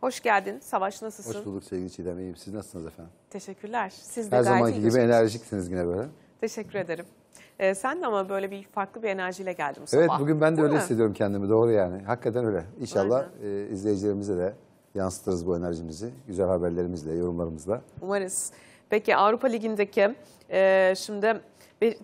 Hoş geldin. Savaş nasılsın? Hoş bulduk sevgili Çiğdem. İyiyim. Siz nasılsınız efendim? Teşekkürler. Siz de Her gayet zamanki gibi enerjiksiniz yine böyle. Teşekkür ederim. Ee, sen de ama böyle bir farklı bir enerjiyle geldin bu sabah. Evet bugün ben de Değil öyle mi? hissediyorum kendimi. Doğru yani. Hakikaten öyle. İnşallah e, izleyicilerimize de yansıtırız bu enerjimizi. Güzel haberlerimizle, yorumlarımızla. Umarız. Peki Avrupa Ligi'ndeki e, şimdi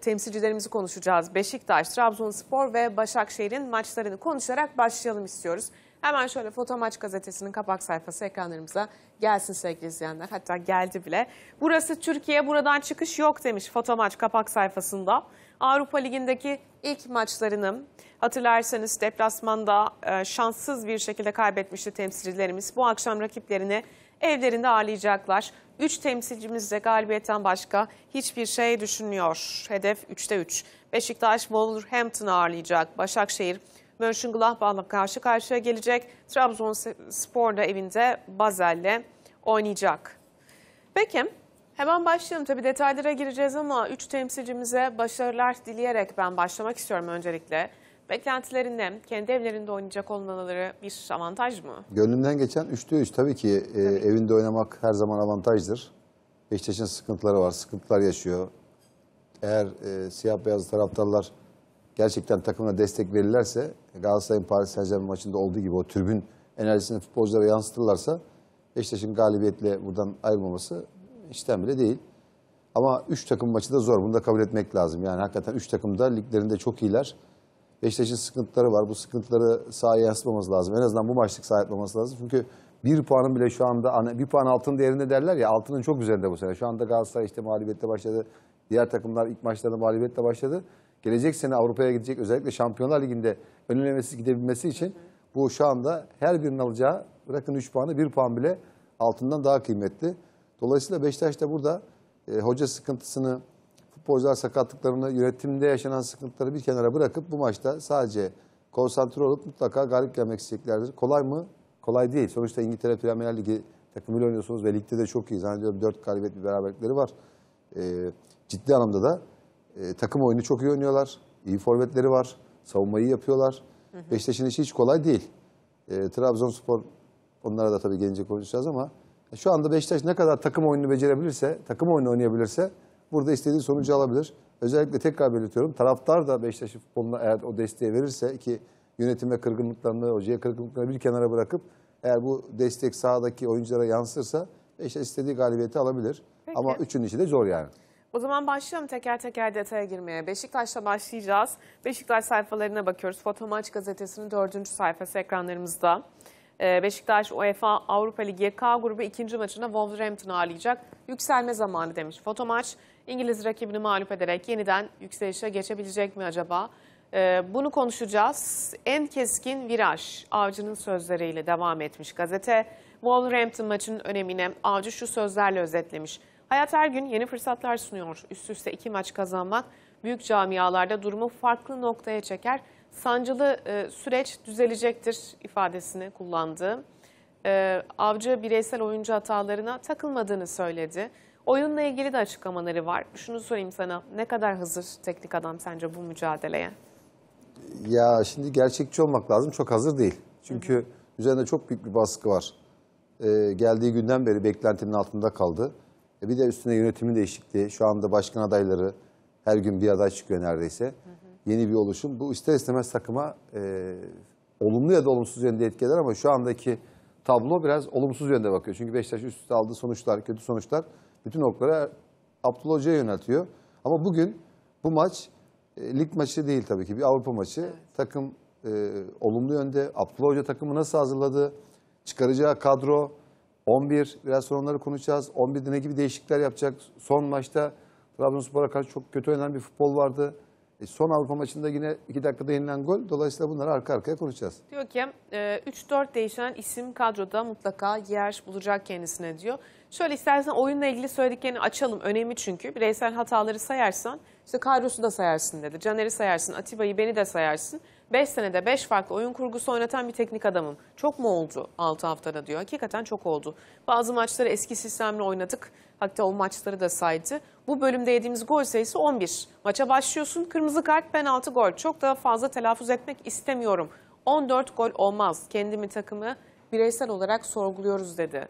temsilcilerimizi konuşacağız. Beşiktaş, Trabzonspor ve Başakşehir'in maçlarını konuşarak başlayalım istiyoruz. Hemen şöyle Foto Maç gazetesinin kapak sayfası ekranlarımıza gelsin sevgili izleyenler. Hatta geldi bile. Burası Türkiye buradan çıkış yok demiş Foto Maç kapak sayfasında. Avrupa Ligi'ndeki ilk maçlarını hatırlarsanız deplasmanda e, şanssız bir şekilde kaybetmişti temsilcilerimiz. Bu akşam rakiplerini evlerinde ağırlayacaklar. 3 temsilcimizle galibiyetten başka hiçbir şey düşünmüyor. Hedef 3'te 3. Beşiktaş Wolverhampton'ı ağırlayacak. Başakşehir Mönchengladbach'la karşı karşıya gelecek. Trabzonspor da evinde Bazel'le oynayacak. Peki hemen başlayalım. Tabii detaylara gireceğiz ama 3 temsilcimize başarılar dileyerek ben başlamak istiyorum öncelikle. beklentilerinde kendi evlerinde oynayacak olmaları bir avantaj mı? Gönlümden geçen 3'te 3. Tabii ki E, evinde oynamak her zaman avantajdır. Beşiktaş'ın sıkıntıları var, sıkıntılar yaşıyor. Eğer e, siyah beyaz taraftarlar gerçekten takımına destek verirlerse Galatasaray'ın Paris Saint Germain maçında olduğu gibi o tribün enerjisini futbolculara yansıtırlarsa Beşiktaş'ın galibiyetle buradan ayrılmaması işten bile değil. Ama 3 takım maçı da zor. Bunu da kabul etmek lazım. Yani hakikaten 3 takım da liglerinde çok iyiler. Beşiktaş'ın sıkıntıları var. Bu sıkıntıları sahaya yansıtmaması lazım. En azından bu maçlık sahaya yansıtmaması lazım. Çünkü bir puanın bile şu anda bir puan altın değerinde derler ya altının çok üzerinde bu sene. Şu anda Galatasaray işte mağlubiyette başladı. Diğer takımlar ilk maçlarında mağlubiyetle başladı. Gelecek sene Avrupa'ya gidecek özellikle Şampiyonlar Ligi'nde önlemesiz gidebilmesi için bu şu anda her birinin alacağı bırakın 3 puanı 1 puan bile altından daha kıymetli. Dolayısıyla Beşiktaş da burada e, hoca sıkıntısını, futbolcular sakatlıklarını, yönetimde yaşanan sıkıntıları bir kenara bırakıp bu maçta sadece konsantre olup mutlaka galip gelmek isteyeceklerdir. Kolay mı? Kolay değil. Sonuçta İngiltere Premier Ligi takımıyla oynuyorsunuz ve ligde de çok iyi. Zannediyorum 4 galibiyet bir beraberlikleri var. E, ciddi anlamda da e, takım oyunu çok iyi oynuyorlar. İyi forvetleri var savunmayı yapıyorlar. Beşiktaş'ın işi hiç kolay değil. E, Trabzonspor onlara da tabii gelince konuşacağız ama e, şu anda Beşiktaş ne kadar takım oyununu becerebilirse, takım oyunu oynayabilirse burada istediği sonucu alabilir. Özellikle tekrar belirtiyorum taraftar da Beşiktaş'ın futboluna eğer o desteği verirse ki yönetime kırgınlıklarını, hocaya kırgınlıklarını bir kenara bırakıp eğer bu destek sahadaki oyunculara yansırsa Beşiktaş istediği galibiyeti alabilir. Peki. Ama üçün işi de zor yani. O zaman başlayalım teker teker detaya girmeye. Beşiktaş'la başlayacağız. Beşiktaş sayfalarına bakıyoruz. Fotomaç gazetesinin dördüncü sayfası ekranlarımızda. Ee, Beşiktaş UEFA Avrupa Ligi K grubu ikinci maçında Wolverhampton'ı ağırlayacak. Yükselme zamanı demiş. Fotomaç İngiliz rakibini mağlup ederek yeniden yükselişe geçebilecek mi acaba? Ee, bunu konuşacağız. En keskin viraj Avcı'nın sözleriyle devam etmiş gazete. Wolverhampton maçının önemine Avcı şu sözlerle özetlemiş. Hayat her gün yeni fırsatlar sunuyor. Üst üste iki maç kazanmak büyük camialarda durumu farklı noktaya çeker. Sancılı e, süreç düzelecektir ifadesini kullandı. E, avcı bireysel oyuncu hatalarına takılmadığını söyledi. Oyunla ilgili de açıklamaları var. Şunu sorayım sana ne kadar hazır teknik adam sence bu mücadeleye? Ya şimdi gerçekçi olmak lazım çok hazır değil. Çünkü hı hı. üzerinde çok büyük bir baskı var. Ee, geldiği günden beri beklentinin altında kaldı. E, bir de üstüne yönetimin değişikliği. Şu anda başkan adayları her gün bir aday çıkıyor neredeyse. Hı hı. Yeni bir oluşum. Bu ister istemez takıma e, olumlu ya da olumsuz yönde etkiler ama şu andaki tablo biraz olumsuz yönde bakıyor. Çünkü Beşiktaş üst üste aldığı sonuçlar, kötü sonuçlar bütün oklara Abdullah Hoca'ya yöneltiyor. Ama bugün bu maç e, lig maçı değil tabii ki bir Avrupa maçı. Evet. Takım e, olumlu yönde. Abdullah Hoca takımı nasıl hazırladı? Çıkaracağı kadro, 11 biraz sonra onları konuşacağız. 11'de ne gibi değişiklikler yapacak? Son maçta Trabzonspor'a karşı çok kötü oynanan bir futbol vardı. E son Avrupa maçında yine 2 dakikada yenilen gol. Dolayısıyla bunları arka arkaya konuşacağız. Diyor ki 3-4 e, değişen isim kadroda mutlaka yer bulacak kendisine diyor. Şöyle istersen oyunla ilgili söylediklerini açalım. Önemli çünkü. Bireysel hataları sayarsan işte Kayros'u da sayarsın dedi. Caner'i sayarsın. Atiba'yı beni de sayarsın. 5 senede 5 farklı oyun kurgusu oynatan bir teknik adamım. Çok mu oldu 6 haftada diyor. Hakikaten çok oldu. Bazı maçları eski sistemle oynadık. Hatta o maçları da saydı. Bu bölümde yediğimiz gol sayısı 11. Maça başlıyorsun. Kırmızı kart, penaltı, gol. Çok daha fazla telaffuz etmek istemiyorum. 14 gol olmaz. Kendimi takımı bireysel olarak sorguluyoruz dedi.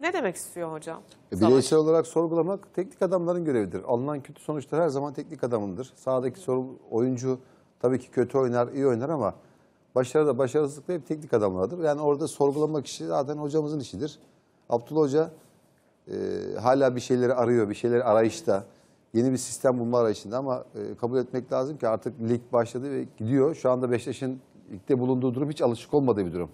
Ne demek istiyor hocam? E, bireysel olarak sorgulamak teknik adamların görevidir. Alınan kötü sonuçlar her zaman teknik adamındır. Sağdaki sorgu, oyuncu Tabii ki kötü oynar, iyi oynar ama başarı da başarısızlık hep teknik adamlardır. Yani orada sorgulamak işi zaten hocamızın işidir. Abdullah Hoca e, hala bir şeyleri arıyor, bir şeyleri arayışta. Yeni bir sistem bulma arayışında ama e, kabul etmek lazım ki artık lig başladı ve gidiyor. Şu anda Beşiktaş'ın ligde bulunduğu durum hiç alışık olmadığı bir durum.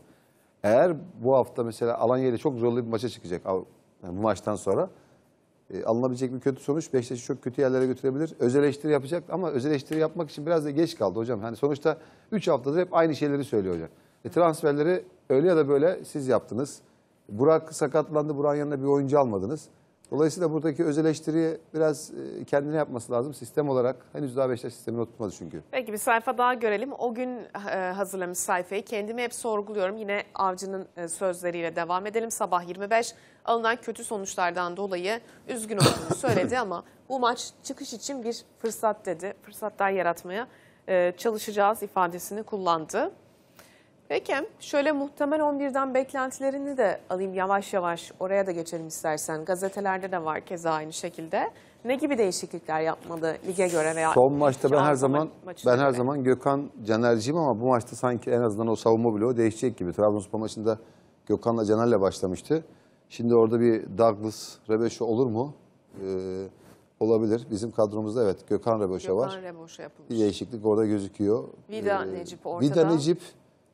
Eğer bu hafta mesela Alanya ile çok zorlu bir maça çıkacak yani bu maçtan sonra e, alınabilecek bir kötü sonuç Beşiktaş'ı çok kötü yerlere götürebilir. Öz eleştiri yapacak ama öz eleştiri yapmak için biraz da geç kaldı hocam. Hani sonuçta 3 haftadır hep aynı şeyleri söylüyor hocam. E, transferleri öyle ya da böyle siz yaptınız. Burak sakatlandı, Burak'ın yanına bir oyuncu almadınız. Dolayısıyla buradaki öz eleştiriyi biraz e, kendine yapması lazım sistem olarak. Henüz daha Beşiktaş sistemini oturtmadı çünkü. Peki bir sayfa daha görelim. O gün e, hazırlamış sayfayı kendimi hep sorguluyorum. Yine avcının e, sözleriyle devam edelim. Sabah 25 alınan kötü sonuçlardan dolayı üzgün olduğunu söyledi ama bu maç çıkış için bir fırsat dedi. Fırsatlar yaratmaya çalışacağız ifadesini kullandı. Peki şöyle muhtemel 11'den beklentilerini de alayım yavaş yavaş oraya da geçelim istersen. Gazetelerde de var keza aynı şekilde. Ne gibi değişiklikler yapmadı lige göre veya son maçta ben her zaman ma ben her zaman Gökhan Caner'ciyim ama bu maçta sanki en azından o savunma bloğu değişecek gibi. Trabzonspor maçında Gökhan'la Caner'le başlamıştı. Şimdi orada bir Douglas Rebeşo olur mu? Ee, olabilir. Bizim kadromuzda evet Gökhan Rebeşo var. Gökhan Rebeşo yapılmış. Bir değişiklik orada gözüküyor. Vida ee, Necip ortada. Vida Necip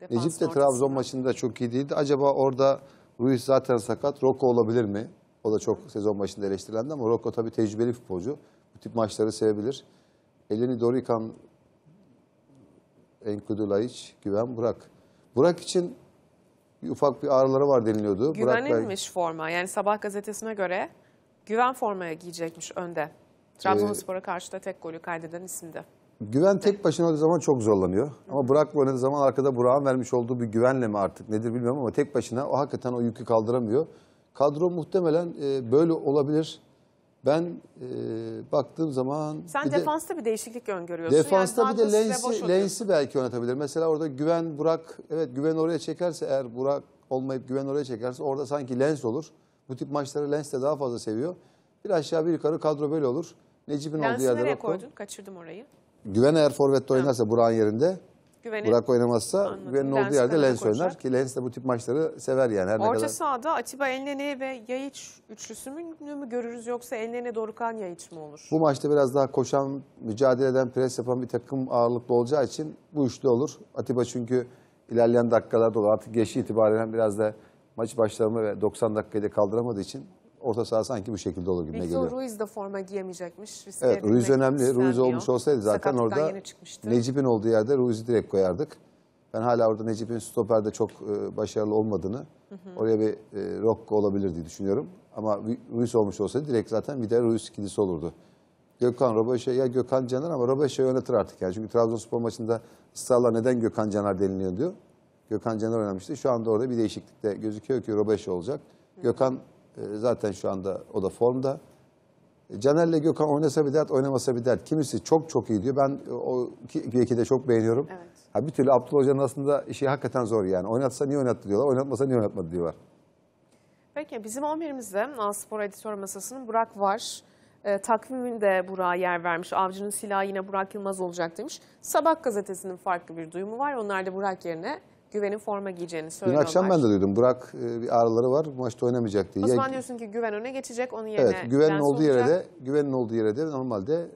Defans Necip de Trabzon maçında çok iyi değildi. Acaba orada Ruiz zaten sakat. Rocco olabilir mi? O da çok sezon başında eleştirilendi ama Rocco tabii tecrübeli futbolcu. Bu tip maçları sevebilir. Eleni Dorikan, Enkudu Laiç, Güven Burak. Burak için bir ufak bir ağrıları var deniliyordu. Güvenilmiş Burak forma. Yani sabah gazetesine göre güven formaya giyecekmiş önde. Ee, Trabzonspor'a karşı da tek golü kaydeden isimdi. Güven tek başına o zaman çok zorlanıyor. Ama Burak oynadığı zaman arkada Burak'ın vermiş olduğu bir güvenle mi artık nedir bilmiyorum ama tek başına o hakikaten o yükü kaldıramıyor. Kadro muhtemelen e, böyle olabilir. Ben e, baktığım zaman... Sen bir defansta de, bir değişiklik öngörüyorsun. Defansta yani bir de Lens'i, Lens'i belki oynatabilir. Mesela orada Güven, Burak, evet Güven oraya çekerse eğer Burak olmayıp Güven oraya çekerse orada sanki Lens olur. Bu tip maçları Lens de daha fazla seviyor. Bir aşağı bir yukarı kadro böyle olur. Necip'in olduğu yerde. Lens'i nereye koydun? Kaçırdım orayı. Güven eğer forvette oynarsa Burak'ın yerinde Güven'in- Burak oynamazsa Anladım. Güven'in olduğu Lens yerde Lens koşar. oynar ki Lens de bu tip maçları sever yani her ne Orta kadar. sahada Atiba Elnene ve Yayiç üçlüsünü mü görürüz yoksa Elnene Dorukan Yayiç mi olur? Bu maçta biraz daha koşan, mücadele eden, pres yapan bir takım ağırlıklı olacağı için bu üçlü olur. Atiba çünkü ilerleyen dakikalarda olur. Artık geçi itibaren biraz da maç başlarını ve 90 dakikayı da kaldıramadığı için orta saha sanki bu şekilde olur gibi geliyor. Victor Ruiz de forma giyemeyecekmiş. Risk evet Ruiz önemli. Ruiz olmuş olsaydı zaten orada Necip'in olduğu yerde Ruiz'i direkt koyardık. Ben hala orada Necip'in stoperde çok e, başarılı olmadığını hı hı. oraya bir e, Rocco olabilir diye düşünüyorum. Ama Ruiz olmuş olsaydı direkt zaten Vida Ruiz ikilisi olurdu. Gökhan, Robaşa ya Gökhan Caner ama Robaşa şey yönetir artık. Yani. Çünkü Trabzonspor maçında ısrarla neden Gökhan Caner deniliyor diyor. Gökhan Caner oynamıştı. Şu anda orada bir değişiklikte gözüküyor ki Robaşa olacak. Hı. Gökhan e, zaten şu anda o da formda. E, Caner'le Gökhan oynasa bir dert, oynamasa bir dert. Kimisi çok çok iyi diyor. Ben e, o bir iki de çok beğeniyorum. Evet. Ha, bir türlü Abdullah Hoca'nın aslında işi hakikaten zor yani. Oynatsa niye oynattı diyorlar, oynatmasa niye oynatmadı diyorlar. Peki bizim 11'imizde Aspor Editör Masası'nın Burak var. E, takviminde Burak'a yer vermiş. Avcının silahı yine Burak Yılmaz olacak demiş. Sabah gazetesinin farklı bir duyumu var. Onlar da Burak yerine Güven'in forma giyeceğini söylüyorlar. Dün akşam ben de duydum. Burak e, bir ağrıları var. maçta oynamayacak diye. O zaman diyorsun ki Güven öne geçecek. Onun yerine Evet, Güven'in Lens olduğu yere de Güven'in olduğu yere de normalde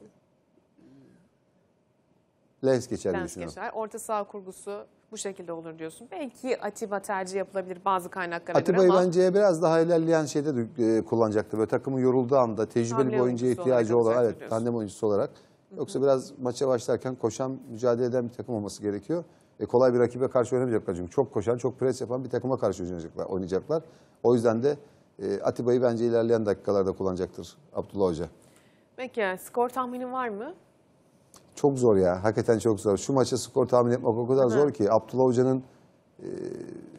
Lens geçer Lens düşünüyorum. geçer. Orta sağ kurgusu bu şekilde olur diyorsun. Belki Atiba tercih yapılabilir bazı kaynaklara Atiba'yı göre ama bence biraz daha ilerleyen şeyde de, e, kullanacaktı. Böyle takımın yorulduğu anda tecrübeli bir oyuncuya ihtiyacı olarak olan, evet, diyorsun. tandem oyuncusu olarak. Yoksa biraz maça başlarken koşan, mücadele eden bir takım olması gerekiyor e, kolay bir rakibe karşı oynamayacaklar. Çünkü çok koşan, çok pres yapan bir takıma karşı oynayacaklar. oynayacaklar. O yüzden de e, Atiba'yı bence ilerleyen dakikalarda kullanacaktır Abdullah Hoca. Peki skor tahminin var mı? Çok zor ya. Hakikaten çok zor. Şu maça skor tahmin etmek o kadar Hı. zor ki. Abdullah Hoca'nın e,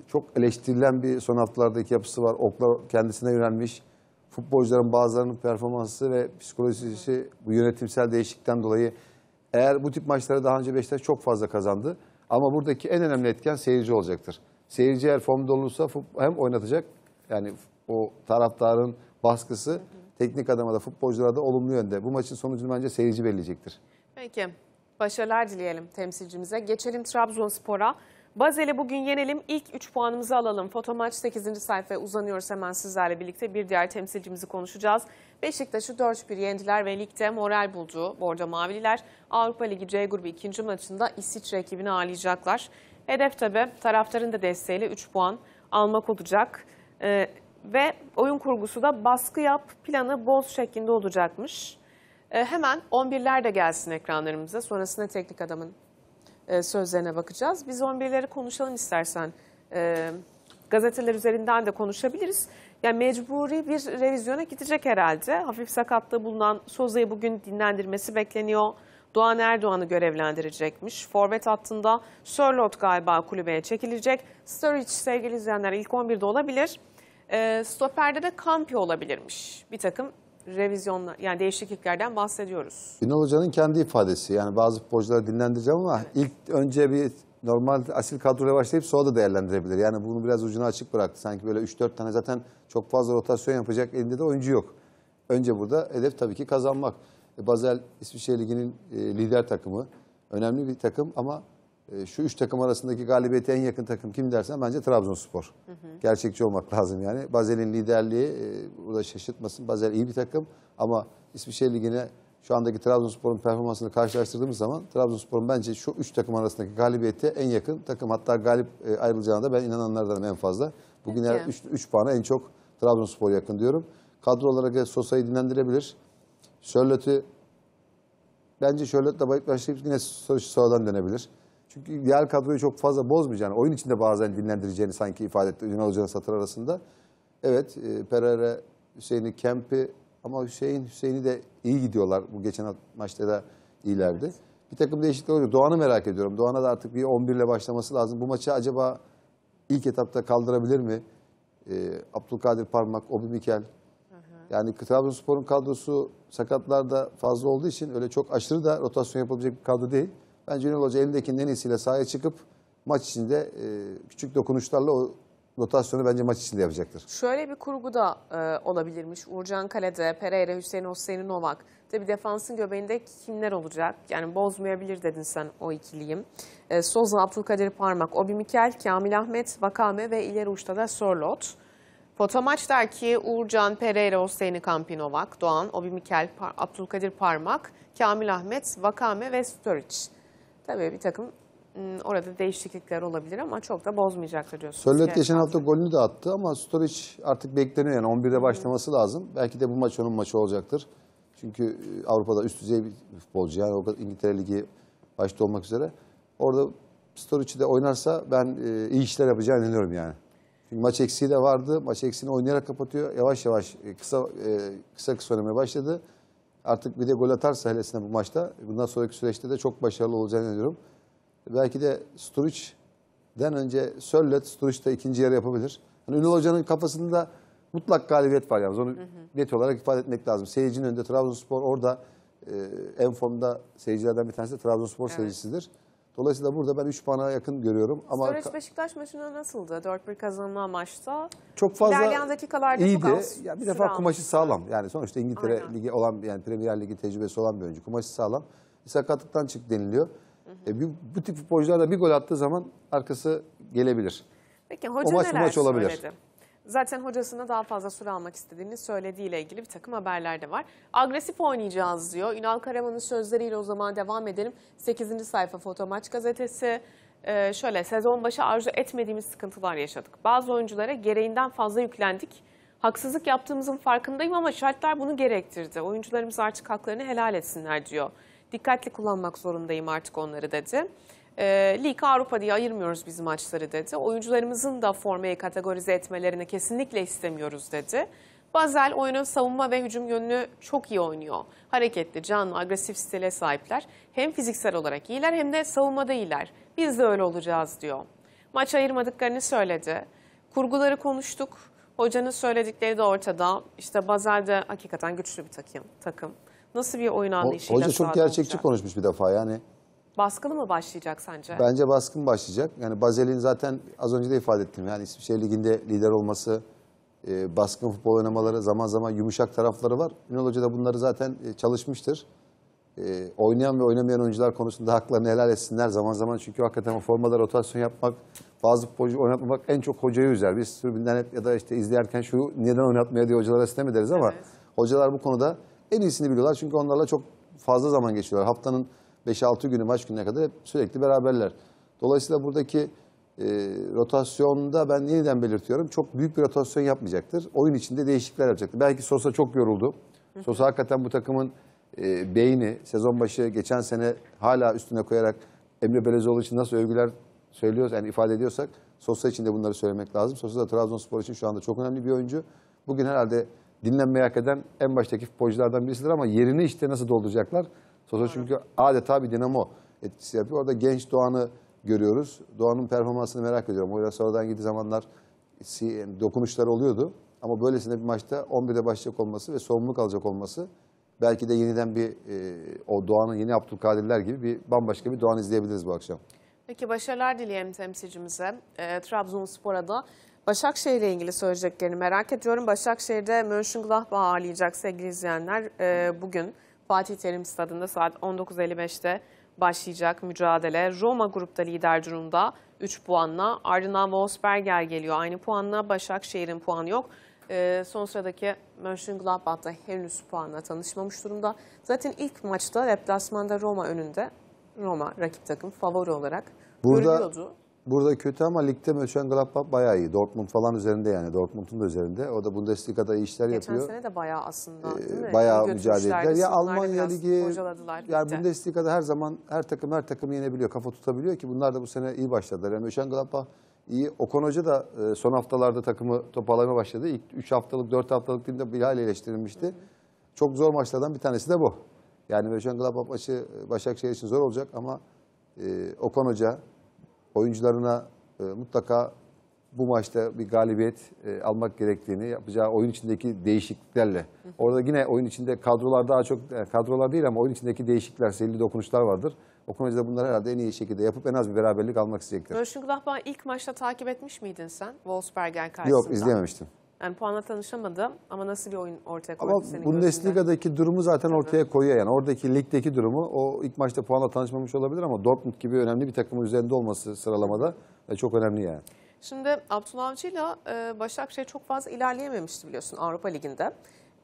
çok eleştirilen bir son haftalardaki yapısı var. Okla kendisine yönelmiş. Futbolcuların bazılarının performansı ve psikolojisi bu yönetimsel değişiklikten dolayı eğer bu tip maçlara daha önce Beşiktaş çok fazla kazandı. Ama buradaki en önemli etken seyirci olacaktır. Seyirci eğer formda olursa hem oynatacak yani o taraftarın baskısı teknik adama da futbolculara da olumlu yönde. Bu maçın sonucunu bence seyirci belirleyecektir. Peki. Başarılar dileyelim temsilcimize. Geçelim Trabzonspor'a. Bazel'i bugün yenelim, ilk 3 puanımızı alalım. Foto maç 8. sayfaya uzanıyoruz hemen sizlerle birlikte. Bir diğer temsilcimizi konuşacağız. Beşiktaş'ı 4-1 yendiler ve ligde moral buldu. Bordo Mavililer Avrupa Ligi C grubu ikinci maçında İsviçre ekibini ağırlayacaklar. Hedef tabi taraftarın da desteğiyle 3 puan almak olacak. Ee, ve oyun kurgusu da baskı yap planı boz şeklinde olacakmış. Ee, hemen 11'ler de gelsin ekranlarımıza. Sonrasında teknik adamın e, sözlerine bakacağız. Biz 11'leri konuşalım istersen. E, gazeteler üzerinden de konuşabiliriz. Yani mecburi bir revizyona gidecek herhalde. Hafif sakatlığı bulunan Soza'yı bugün dinlendirmesi bekleniyor. Doğan Erdoğan'ı görevlendirecekmiş. Forvet hattında Sörlot galiba kulübeye çekilecek. Sturridge sevgili izleyenler ilk 11'de olabilir. E, stoperde de Kampi olabilirmiş. Bir takım revizyonla yani değişikliklerden bahsediyoruz. Ünal Hoca'nın kendi ifadesi yani bazı futbolcuları dinlendireceğim ama ilk önce bir normal asil kadroyla başlayıp sonra da değerlendirebilir. Yani bunu biraz ucuna açık bıraktı. Sanki böyle 3-4 tane zaten çok fazla rotasyon yapacak elinde de oyuncu yok. Önce burada hedef tabii ki kazanmak. E, Bazel İsviçre Ligi'nin e, lider takımı. Önemli bir takım ama ee, şu üç takım arasındaki galibiyeti en yakın takım kim dersen bence Trabzonspor. Hı hı. Gerçekçi olmak lazım yani. Bazel'in liderliği e, burada şaşırtmasın. Bazel iyi bir takım ama İsviçre Ligi'ne şu andaki Trabzonspor'un performansını karşılaştırdığımız zaman Trabzonspor'un bence şu üç takım arasındaki galibiyeti en yakın takım. Hatta galip e, ayrılacağına da ben inananlardan en fazla. Bugün her 3 puana en çok Trabzonspor yakın diyorum. Kadro olarak Sosa'yı dinlendirebilir. Sörlöt'ü bence Sörlöt'le başlayıp yine Sosa'dan denebilir. Çünkü diğer kadroyu çok fazla bozmayacağını, oyun içinde bazen dinlendireceğini sanki ifade etti Ünal Hoca'nın satır arasında. Evet, e, Pereira, Hüseyin'i, Kemp'i ama Hüseyin, Hüseyin'i de iyi gidiyorlar. Bu geçen maçta da iyilerdi. Evet. Bir takım değişiklikler oluyor. Doğan'ı merak ediyorum. Doğan'a da artık bir 11 ile başlaması lazım. Bu maçı acaba ilk etapta kaldırabilir mi? E, Abdülkadir Parmak, Obi Mikel. Hı hı. Yani Trabzonspor'un kadrosu sakatlarda fazla olduğu için öyle çok aşırı da rotasyon yapılabilecek bir kadro değil. Bence Ünal Hoca elindekinin en iyisiyle sahaya çıkıp maç içinde e, küçük dokunuşlarla o rotasyonu bence maç içinde yapacaktır. Şöyle bir kurgu da e, olabilirmiş. Uğurcan Kale'de, Pereira, Hüseyin Hüseyin Novak. Tabi defansın göbeğinde kimler olacak? Yani bozmayabilir dedin sen o ikiliyim. E, Soza, Abdülkadir Parmak, Obi Mikel, Kamil Ahmet, Vakame ve ileri uçta da Sörlot. Foto maç der ki Uğurcan, Pereira, Hüseyin Kampi, Novak, Doğan, Obi Mikel, Par Abdülkadir Parmak, Kamil Ahmet, Vakame ve Sturridge. Tabii bir takım ıı, orada değişiklikler olabilir ama çok da bozmayacaktır diyorsunuz. Sörlet geçen hafta golünü de attı ama Storic artık bekleniyor yani 11'de başlaması Hı. lazım. Belki de bu maç onun maçı olacaktır. Çünkü ıı, Avrupa'da üst düzey bir futbolcu yani Avrupa İngiltere Ligi başta olmak üzere. Orada Storic'i de oynarsa ben ıı, iyi işler yapacağını inanıyorum yani. Çünkü maç eksiği de vardı. Maç eksiğini oynayarak kapatıyor. Yavaş yavaş kısa kısa kısa oynamaya başladı. Artık bir de gol atarsa helesine bu maçta bundan sonraki süreçte de çok başarılı olacağını inanıyorum. Belki de Sturridge'den önce Söllet Sturridge de ikinci yarı yapabilir. Yani Ünal Hoca'nın kafasında mutlak galibiyet var yalnız. Onu hı hı. net olarak ifade etmek lazım. Seyircinin önünde Trabzonspor orada e, en formda seyircilerden bir tanesi de Trabzonspor evet. seyircisidir. Dolayısıyla burada ben 3 puana yakın görüyorum. Ama Sörüş Beşiktaş maçında nasıldı? 4-1 kazanma maçta. Çok fazla İlerleyen dakikalarda iyiydi. çok az ya Bir defa kumaşı sağlam. Yani sonuçta İngiltere Aynen. Ligi olan yani Premier Ligi tecrübesi olan bir oyuncu. Kumaşı sağlam. Sakatlıktan çık deniliyor. Hı hı. E, bu, bu tip futbolcular da bir gol attığı zaman arkası gelebilir. Peki hoca o maç, neler maç olabilir. söyledi? Zaten hocasına daha fazla süre almak istediğini söylediğiyle ilgili bir takım haberler de var. Agresif oynayacağız diyor. Ünal Karaman'ın sözleriyle o zaman devam edelim. 8. sayfa Fotomaç gazetesi. Ee, şöyle sezon başı arzu etmediğimiz sıkıntılar yaşadık. Bazı oyunculara gereğinden fazla yüklendik. Haksızlık yaptığımızın farkındayım ama şartlar bunu gerektirdi. Oyuncularımız artık haklarını helal etsinler diyor. Dikkatli kullanmak zorundayım artık onları dedi. E, ee, Lig Avrupa diye ayırmıyoruz biz maçları dedi. Oyuncularımızın da formaya kategorize etmelerini kesinlikle istemiyoruz dedi. Basel oyunun savunma ve hücum yönünü çok iyi oynuyor. Hareketli, canlı, agresif stile sahipler. Hem fiziksel olarak iyiler hem de savunmada iyiler. Biz de öyle olacağız diyor. Maç ayırmadıklarını söyledi. Kurguları konuştuk. Hocanın söyledikleri de ortada. İşte Basel de hakikaten güçlü bir takım. takım. Nasıl bir oyun anlayışıyla Hoca çok gerçekçi konuşmuş bir defa yani. Baskılı mı başlayacak sence? Bence baskın başlayacak. Yani Bazel'in zaten az önce de ifade ettim. Yani İsviçre Ligi'nde lider olması, e, baskın futbol oynamaları, zaman zaman yumuşak tarafları var. Ünal Hoca da bunları zaten e, çalışmıştır. E, oynayan ve oynamayan oyuncular konusunda haklarını helal etsinler zaman zaman. Çünkü hakikaten o formada rotasyon yapmak, bazı futbolcu oynatmamak en çok hocayı üzer. Biz tribünden hep ya da işte izlerken şu neden oynatmaya diye hocalara sitem ederiz ama evet. hocalar bu konuda en iyisini biliyorlar. Çünkü onlarla çok fazla zaman geçiyorlar. Haftanın 5-6 günü maç gününe kadar hep sürekli beraberler. Dolayısıyla buradaki e, rotasyonda ben yeniden belirtiyorum. Çok büyük bir rotasyon yapmayacaktır. Oyun içinde değişiklikler yapacaktır. Belki Sosa çok yoruldu. Sosa hakikaten bu takımın e, beyni. Sezon başı geçen sene hala üstüne koyarak Emre Belezoğlu için nasıl övgüler söylüyoruz, yani ifade ediyorsak Sosa için de bunları söylemek lazım. Sosa da Trabzonspor için şu anda çok önemli bir oyuncu. Bugün herhalde dinlenmeye hak eden en baştaki futbolculardan birisidir ama yerini işte nasıl dolduracaklar? Tosun çünkü adeta bir dinamo etkisi yapıyor. Orada genç Doğan'ı görüyoruz. Doğan'ın performansını merak ediyorum. O sonradan gittiği zamanlar dokunuşlar oluyordu. Ama böylesine bir maçta 11'de başlayacak olması ve sorumluluk alacak olması belki de yeniden bir e, o Doğan'ın yeni Abdülkadirler gibi bir bambaşka bir Doğan izleyebiliriz bu akşam. Peki başarılar dileyelim temsilcimize. E, Trabzonspor'a da Başakşehir ile ilgili söyleyeceklerini merak ediyorum. Başakşehir'de Mönchengladbach ağırlayacak sevgili izleyenler e, bugün. Fatih Terim Stadı'nda saat 19.55'te başlayacak mücadele. Roma grupta lider durumda 3 puanla. Ardından Wolfsberger geliyor aynı puanla. Başakşehir'in puanı yok. Ee, son sıradaki Mönchengladbach da henüz puanla tanışmamış durumda. Zaten ilk maçta deplasmanda Roma önünde. Roma rakip takım favori olarak Burada görülüyordu burada kötü ama ligde Mönchengladbach bayağı iyi. Dortmund falan üzerinde yani. Dortmund'un da üzerinde. O da Bundesliga'da iyi işler Geçen yapıyor. Geçen sene de bayağı aslında ee, değil mi? Bayağı mücadele ettiler. Ya Almanya Ligi, yani Bundesliga'da her zaman her takım her takım yenebiliyor. Kafa tutabiliyor ki bunlar da bu sene iyi başladılar. Yani Mönchengladbach iyi. Okan Hoca da e, son haftalarda takımı toparlamaya başladı. İlk 3 haftalık, 4 haftalık ligde bilhal eleştirilmişti. Hı hı. Çok zor maçlardan bir tanesi de bu. Yani Mönchengladbach maçı e, Başakşehir için zor olacak ama e, Okan Hoca oyuncularına e, mutlaka bu maçta bir galibiyet e, almak gerektiğini yapacağı oyun içindeki değişikliklerle. Orada yine oyun içinde kadrolar daha çok e, kadrolar değil ama oyun içindeki değişiklikler, seyirli dokunuşlar vardır. Okan Hoca da bunları herhalde en iyi şekilde yapıp en az bir beraberlik almak isteyecektir. Mönchengladbach'ı ilk maçta takip etmiş miydin sen Wolfsberg'en karşısında? Yok izleyememiştim. Yani puanla tanışamadı ama nasıl bir oyun ortaya koydu Ama senin gözünden? Bundesliga'daki durumu zaten ortaya koyuyor yani. Oradaki ligdeki durumu o ilk maçta puanla tanışmamış olabilir ama Dortmund gibi önemli bir takımın üzerinde olması sıralamada e, çok önemli yani. Şimdi Abdullah Avcı'yla e, Başakşehir çok fazla ilerleyememişti biliyorsun Avrupa Ligi'nde.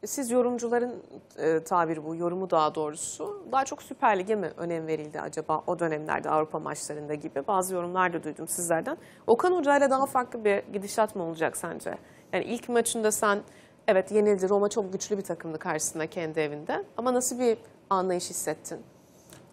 E, siz yorumcuların e, tabiri bu, yorumu daha doğrusu. Daha çok Süper Lig'e mi önem verildi acaba o dönemlerde Avrupa maçlarında gibi? Bazı yorumlar da duydum sizlerden. Okan Hoca'yla daha farklı bir gidişat mı olacak sence? Yani ilk maçında sen evet yenildi. Roma çok güçlü bir takımdı karşısında kendi evinde. Ama nasıl bir anlayış hissettin?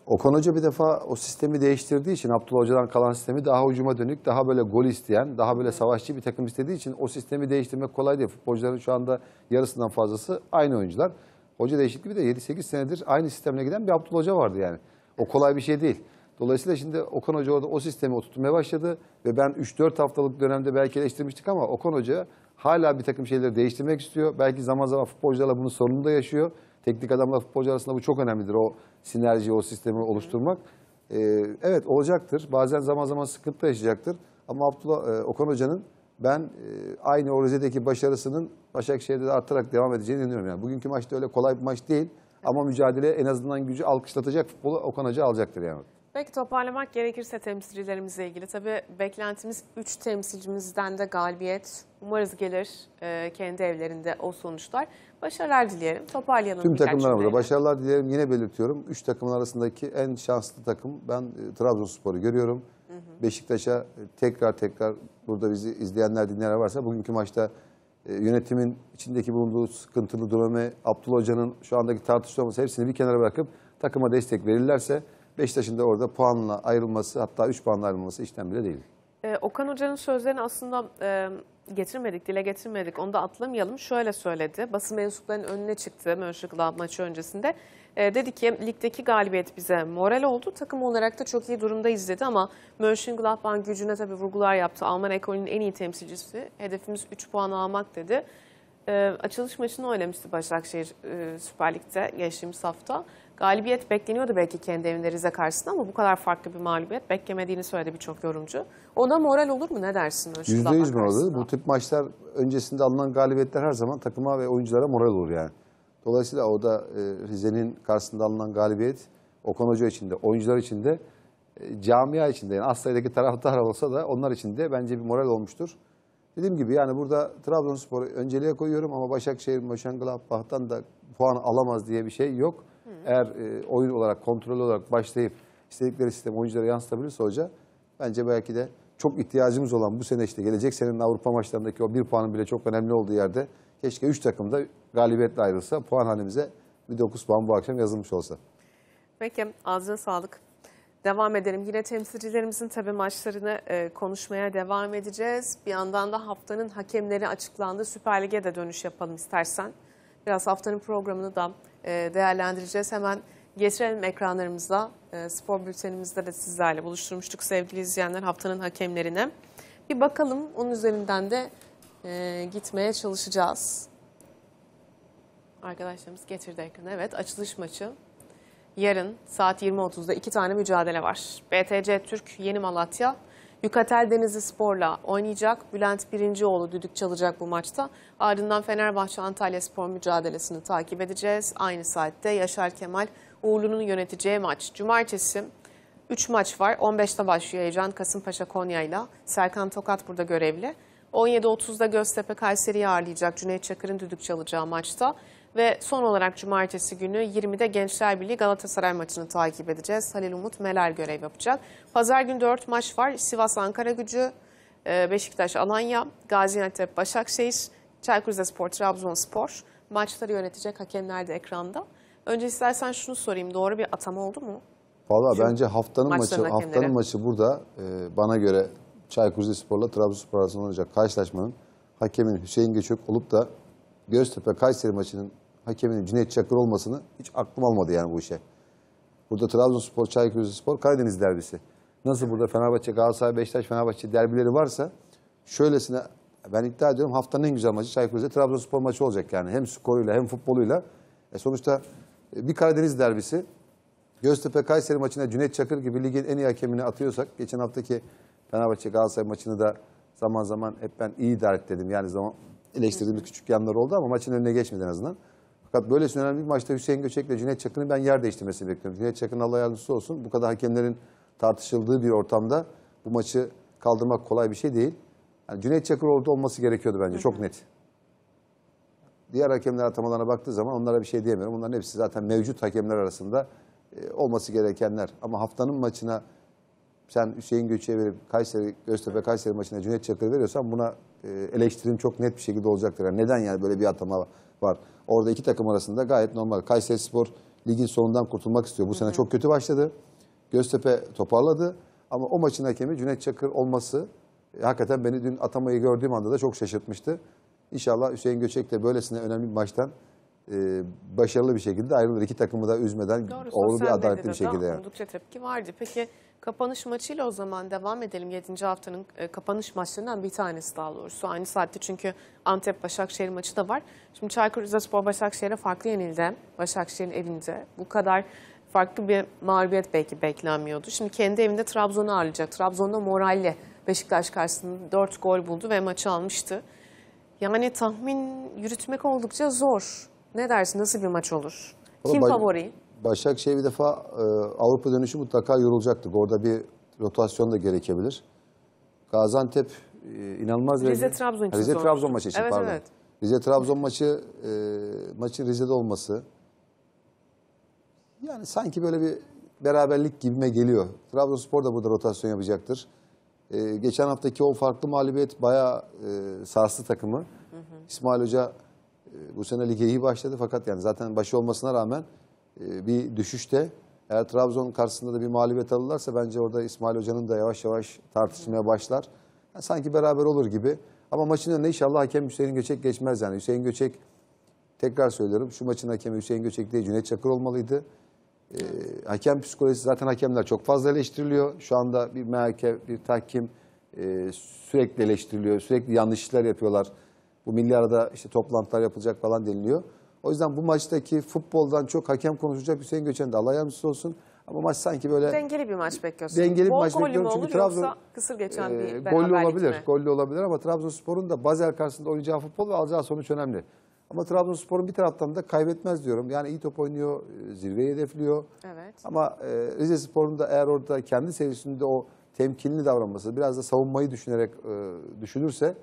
Okan Hoca bir defa o sistemi değiştirdiği için Abdullah Hoca'dan kalan sistemi daha ucuma dönük, daha böyle gol isteyen, daha böyle savaşçı bir takım istediği için o sistemi değiştirmek kolay değil. Futbolcuların şu anda yarısından fazlası aynı oyuncular. Hoca değişikliği bir de 7-8 senedir aynı sistemle giden bir Abdullah Hoca vardı yani. O kolay bir şey değil. Dolayısıyla şimdi Okan Hoca orada o sistemi oturtmaya başladı ve ben 3-4 haftalık dönemde belki eleştirmiştik ama Okan Hoca Hala bir takım şeyleri değiştirmek istiyor. Belki zaman zaman futbolcularla bunun sorununu da yaşıyor. Teknik adamla futbolcu arasında bu çok önemlidir. O sinerjiyi, o sistemi oluşturmak. Ee, evet olacaktır. Bazen zaman zaman sıkıntı yaşayacaktır. Ama Abdullah e, Okan Hoca'nın ben e, aynı o Rize'deki başarısının Başakşehir'de de artarak devam edeceğini inanıyorum. Yani bugünkü maçta öyle kolay bir maç değil. Ama mücadele en azından gücü alkışlatacak futbolu Okan Hoca alacaktır yani. Peki toparlamak gerekirse temsilcilerimizle ilgili. Tabii beklentimiz 3 temsilcimizden de galibiyet. Umarız gelir e, kendi evlerinde o sonuçlar. Başarılar dileyelim. Toparlayalım. Tüm takımlarımıza başarılar dilerim. Yine belirtiyorum. 3 takımın arasındaki en şanslı takım ben e, Trabzonspor'u görüyorum. Beşiktaş'a e, tekrar tekrar burada bizi izleyenler dinleyenler varsa bugünkü maçta e, yönetimin içindeki bulunduğu sıkıntılı dönemi Abdullah Hoca'nın şu andaki tartışma hepsini bir kenara bırakıp takıma destek verirlerse Beşiktaş'ın da orada puanla ayrılması hatta 3 puanla ayrılması işten bile değil. Ee, Okan Hoca'nın sözlerini aslında e, getirmedik, dile getirmedik. Onu da atlamayalım. Şöyle söyledi. Basın mensuplarının önüne çıktı Mönchengladbach maçı öncesinde. E, dedi ki ligdeki galibiyet bize moral oldu. Takım olarak da çok iyi durumda izledi ama Mönchengladbach'ın gücüne tabii vurgular yaptı. Alman ekolünün en iyi temsilcisi. Hedefimiz 3 puan almak dedi. E, açılış maçını oynamıştı Başakşehir e, Süper Lig'de geçtiğimiz hafta galibiyet bekleniyordu belki kendi evinde Rize karşısında ama bu kadar farklı bir mağlubiyet beklemediğini söyledi birçok yorumcu. Ona moral olur mu ne dersin? Yüzde yüz moral olur. Bu tip maçlar öncesinde alınan galibiyetler her zaman takıma ve oyunculara moral olur yani. Dolayısıyla o da e, Rize'nin karşısında alınan galibiyet Okan Hoca için de oyuncular için de e, camia için de yani Aslay'daki taraftar olsa da onlar için de bence bir moral olmuştur. Dediğim gibi yani burada Trabzonspor önceliğe koyuyorum ama Başakşehir, Mönchengladbach'tan da puan alamaz diye bir şey yok eğer e, oyun olarak, kontrol olarak başlayıp istedikleri sistem oyunculara yansıtabilirse hoca bence belki de çok ihtiyacımız olan bu sene işte gelecek senenin Avrupa maçlarındaki o bir puanın bile çok önemli olduğu yerde keşke üç takım da galibiyetle ayrılsa puan hanemize bir dokuz puan bu akşam yazılmış olsa. Peki ağzına sağlık. Devam edelim. Yine temsilcilerimizin tabii maçlarını e, konuşmaya devam edeceğiz. Bir yandan da haftanın hakemleri açıklandı. Süper Lig'e de dönüş yapalım istersen. Biraz haftanın programını da e, değerlendireceğiz. Hemen getirelim ekranlarımızda. E, spor bültenimizde de sizlerle buluşturmuştuk sevgili izleyenler haftanın hakemlerine. Bir bakalım onun üzerinden de e, gitmeye çalışacağız. Arkadaşlarımız getirdi ekranı. Evet açılış maçı. Yarın saat 20.30'da iki tane mücadele var. BTC Türk Yeni Malatya Yukatel Denizli Spor'la oynayacak. Bülent Birincioğlu düdük çalacak bu maçta. Ardından Fenerbahçe Antalya Spor mücadelesini takip edeceğiz. Aynı saatte Yaşar Kemal Uğurlu'nun yöneteceği maç. Cumartesi 3 maç var. 15'te başlıyor heyecan Kasımpaşa Konya'yla. Serkan Tokat burada görevli. 17.30'da Göztepe Kayseri'yi ağırlayacak Cüneyt Çakır'ın düdük çalacağı maçta. Ve son olarak cumartesi günü 20'de Gençler Birliği Galatasaray maçını takip edeceğiz. Halil Umut Meler görev yapacak. Pazar günü 4 maç var. Sivas Ankara Gücü, e, Beşiktaş Alanya, Gaziantep Başakşehir, Çaykur Rizespor Trabzonspor. Maçları yönetecek hakemler de ekranda. Önce istersen şunu sorayım. Doğru bir atama oldu mu? Valla bence haftanın maçı hakemleri. haftanın maçı burada e, bana göre Çaykur Rizespor'la Trabzonspor arasında olacak karşılaşmanın hakemin Hüseyin Göçük olup da Göztepe Kayseri maçının hakeminin Cüneyt Çakır olmasını hiç aklım almadı yani bu işe. Burada Trabzonspor, Çaykur Rizespor Karadeniz derbisi. Nasıl burada Fenerbahçe, Galatasaray, Beşiktaş, Fenerbahçe derbileri varsa şöylesine ben iddia ediyorum haftanın en güzel maçı Çaykur Rize Trabzonspor maçı olacak yani. Hem skoruyla hem futboluyla. E sonuçta e, bir Karadeniz derbisi. Göztepe Kayseri maçına Cüneyt Çakır gibi ligin en iyi hakemini atıyorsak geçen haftaki Fenerbahçe Galatasaray maçını da zaman zaman hep ben iyi idare dedim. Yani zaman eleştirdiğimiz küçük yanlar oldu ama maçın önüne geçmedi en azından. Fakat böyle önemli bir maçta Hüseyin Göçek ile Cüneyt Çakır'ın ben yer değiştirmesini bekliyorum. Cüneyt Çakır'ın Allah yardımcısı olsun. Bu kadar hakemlerin tartışıldığı bir ortamda bu maçı kaldırmak kolay bir şey değil. Yani Cüneyt Çakır orada olması gerekiyordu bence. Çok net. Diğer hakemler atamalarına baktığı zaman onlara bir şey diyemiyorum. Onların hepsi zaten mevcut hakemler arasında e, olması gerekenler. Ama haftanın maçına sen Hüseyin Göçe'ye verip Kayseri, Göztepe Kayseri maçına Cüneyt Çakır'ı veriyorsan buna e, eleştirim çok net bir şekilde olacaktır. Yani neden yani böyle bir atama var. Orada iki takım arasında gayet normal. Kayseri Spor ligin sonundan kurtulmak istiyor. Bu sene çok kötü başladı. Göztepe toparladı. Ama o maçın hakemi Cüneyt Çakır olması e, hakikaten beni dün atamayı gördüğüm anda da çok şaşırtmıştı. İnşallah Hüseyin Göçek de böylesine önemli bir maçtan e, başarılı bir şekilde ayrılır. İki takımı da üzmeden Doğru, doğru bir sosyal adaletli bir da şekilde. yani. tepki vardı. Peki Kapanış maçıyla o zaman devam edelim. 7. haftanın e, kapanış maçlarından bir tanesi daha doğrusu. Aynı saatte çünkü Antep-Başakşehir maçı da var. Şimdi Çaykur Rizespor Başakşehir'e farklı yenildi. Başakşehir'in evinde. Bu kadar farklı bir mağlubiyet belki beklenmiyordu. Şimdi kendi evinde Trabzon'u ağırlayacak. Trabzon'da moralli Beşiktaş karşısında 4 gol buldu ve maçı almıştı. Yani tahmin yürütmek oldukça zor. Ne dersin? Nasıl bir maç olur? Kim favori? Başakşehir bir defa e, Avrupa dönüşü mutlaka yorulacaktır. Orada bir rotasyon da gerekebilir. Gaziantep e, inanılmaz Rize derece- Trabzon için Rize sormuştum. Trabzon maçı için Evet, pardon. evet. Rize Trabzon maçı e, maçın Rize'de olması yani sanki böyle bir beraberlik gibime geliyor. Trabzonspor da burada rotasyon yapacaktır. E, geçen haftaki o farklı mağlubiyet bayağı e, sarstı takımı. İsmail Hoca e, bu sene lige iyi başladı fakat yani zaten başı olmasına rağmen ee, bir düşüşte. Eğer Trabzon karşısında da bir mağlubiyet alırlarsa bence orada İsmail Hoca'nın da yavaş yavaş tartışmaya başlar. Yani sanki beraber olur gibi. Ama maçın önüne inşallah hakem Hüseyin Göçek geçmez yani. Hüseyin Göçek tekrar söylüyorum şu maçın hakemi Hüseyin Göçek değil Cüneyt Çakır olmalıydı. Ee, hakem psikolojisi zaten hakemler çok fazla eleştiriliyor. Şu anda bir merke, bir tahkim e, sürekli eleştiriliyor. Sürekli yanlışlıklar yapıyorlar. Bu milli arada işte toplantılar yapılacak falan deniliyor. O yüzden bu maçtaki futboldan çok hakem konuşacak Hüseyin Göçen de Allah yardımcısı olsun. Ama maç sanki böyle... Dengeli bir maç bekliyorsun. Dengeli bir maç bekliyorum çünkü Trabzon... Yoksa kısır geçen e, bir gollü olabilir. Mi? Gollü olabilir ama Trabzonspor'un da Bazel karşısında oynayacağı futbol ve alacağı sonuç önemli. Ama Trabzonspor'un bir taraftan da kaybetmez diyorum. Yani iyi top oynuyor, zirveyi hedefliyor. Evet. Ama e, Rize Spor'un da eğer orada kendi serisinde o temkinli davranması, biraz da savunmayı düşünerek e, düşünürse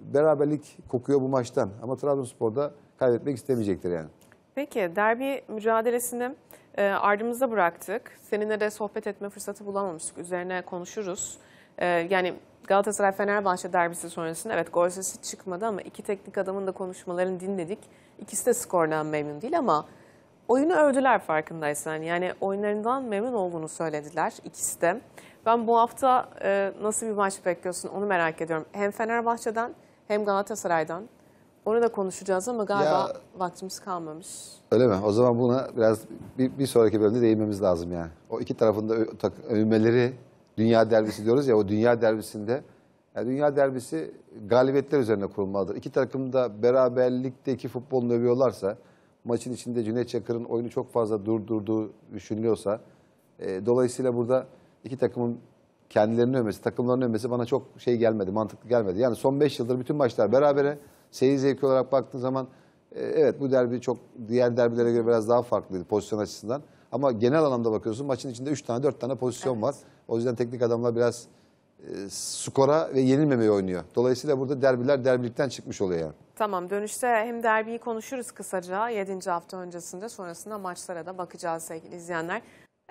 beraberlik kokuyor bu maçtan. Ama Trabzonspor'da kaybetmek istemeyecektir yani. Peki derbi mücadelesini e, ardımızda bıraktık. Seninle de sohbet etme fırsatı bulamamıştık. Üzerine konuşuruz. E, yani Galatasaray-Fenerbahçe derbisi sonrasında evet gol sesi çıkmadı ama iki teknik adamın da konuşmalarını dinledik. İkisi de skordan memnun değil ama oyunu övdüler farkındaysan. Yani oyunlarından memnun olduğunu söylediler ikisi de. Ben bu hafta e, nasıl bir maç bekliyorsun onu merak ediyorum. Hem Fenerbahçe'den hem Galatasaray'dan onu da konuşacağız ama galiba Ya- vaktimiz kalmamış. Öyle mi? O zaman buna biraz bir, bir sonraki bölümde değinmemiz lazım yani. O iki tarafında ö- övmeleri dünya derbisi diyoruz ya o dünya derbisinde yani dünya derbisi galibiyetler üzerine kurulmalıdır. İki takım da beraberlikteki futbolunu övüyorlarsa maçın içinde Cüneyt Çakır'ın oyunu çok fazla durdurduğu düşünülüyorsa e, dolayısıyla burada iki takımın kendilerini övmesi, takımlarını övmesi bana çok şey gelmedi, mantıklı gelmedi. Yani son beş yıldır bütün maçlar berabere Seyir zevki olarak baktığın zaman e, evet bu derbi çok diğer derbilere göre biraz daha farklıydı pozisyon açısından. Ama genel anlamda bakıyorsun maçın içinde 3 tane 4 tane pozisyon evet. var. O yüzden teknik adamlar biraz e, skora ve yenilmemeye oynuyor. Dolayısıyla burada derbiler derbilikten çıkmış oluyor yani. Tamam dönüşte hem derbiyi konuşuruz kısaca 7. hafta öncesinde sonrasında maçlara da bakacağız sevgili izleyenler.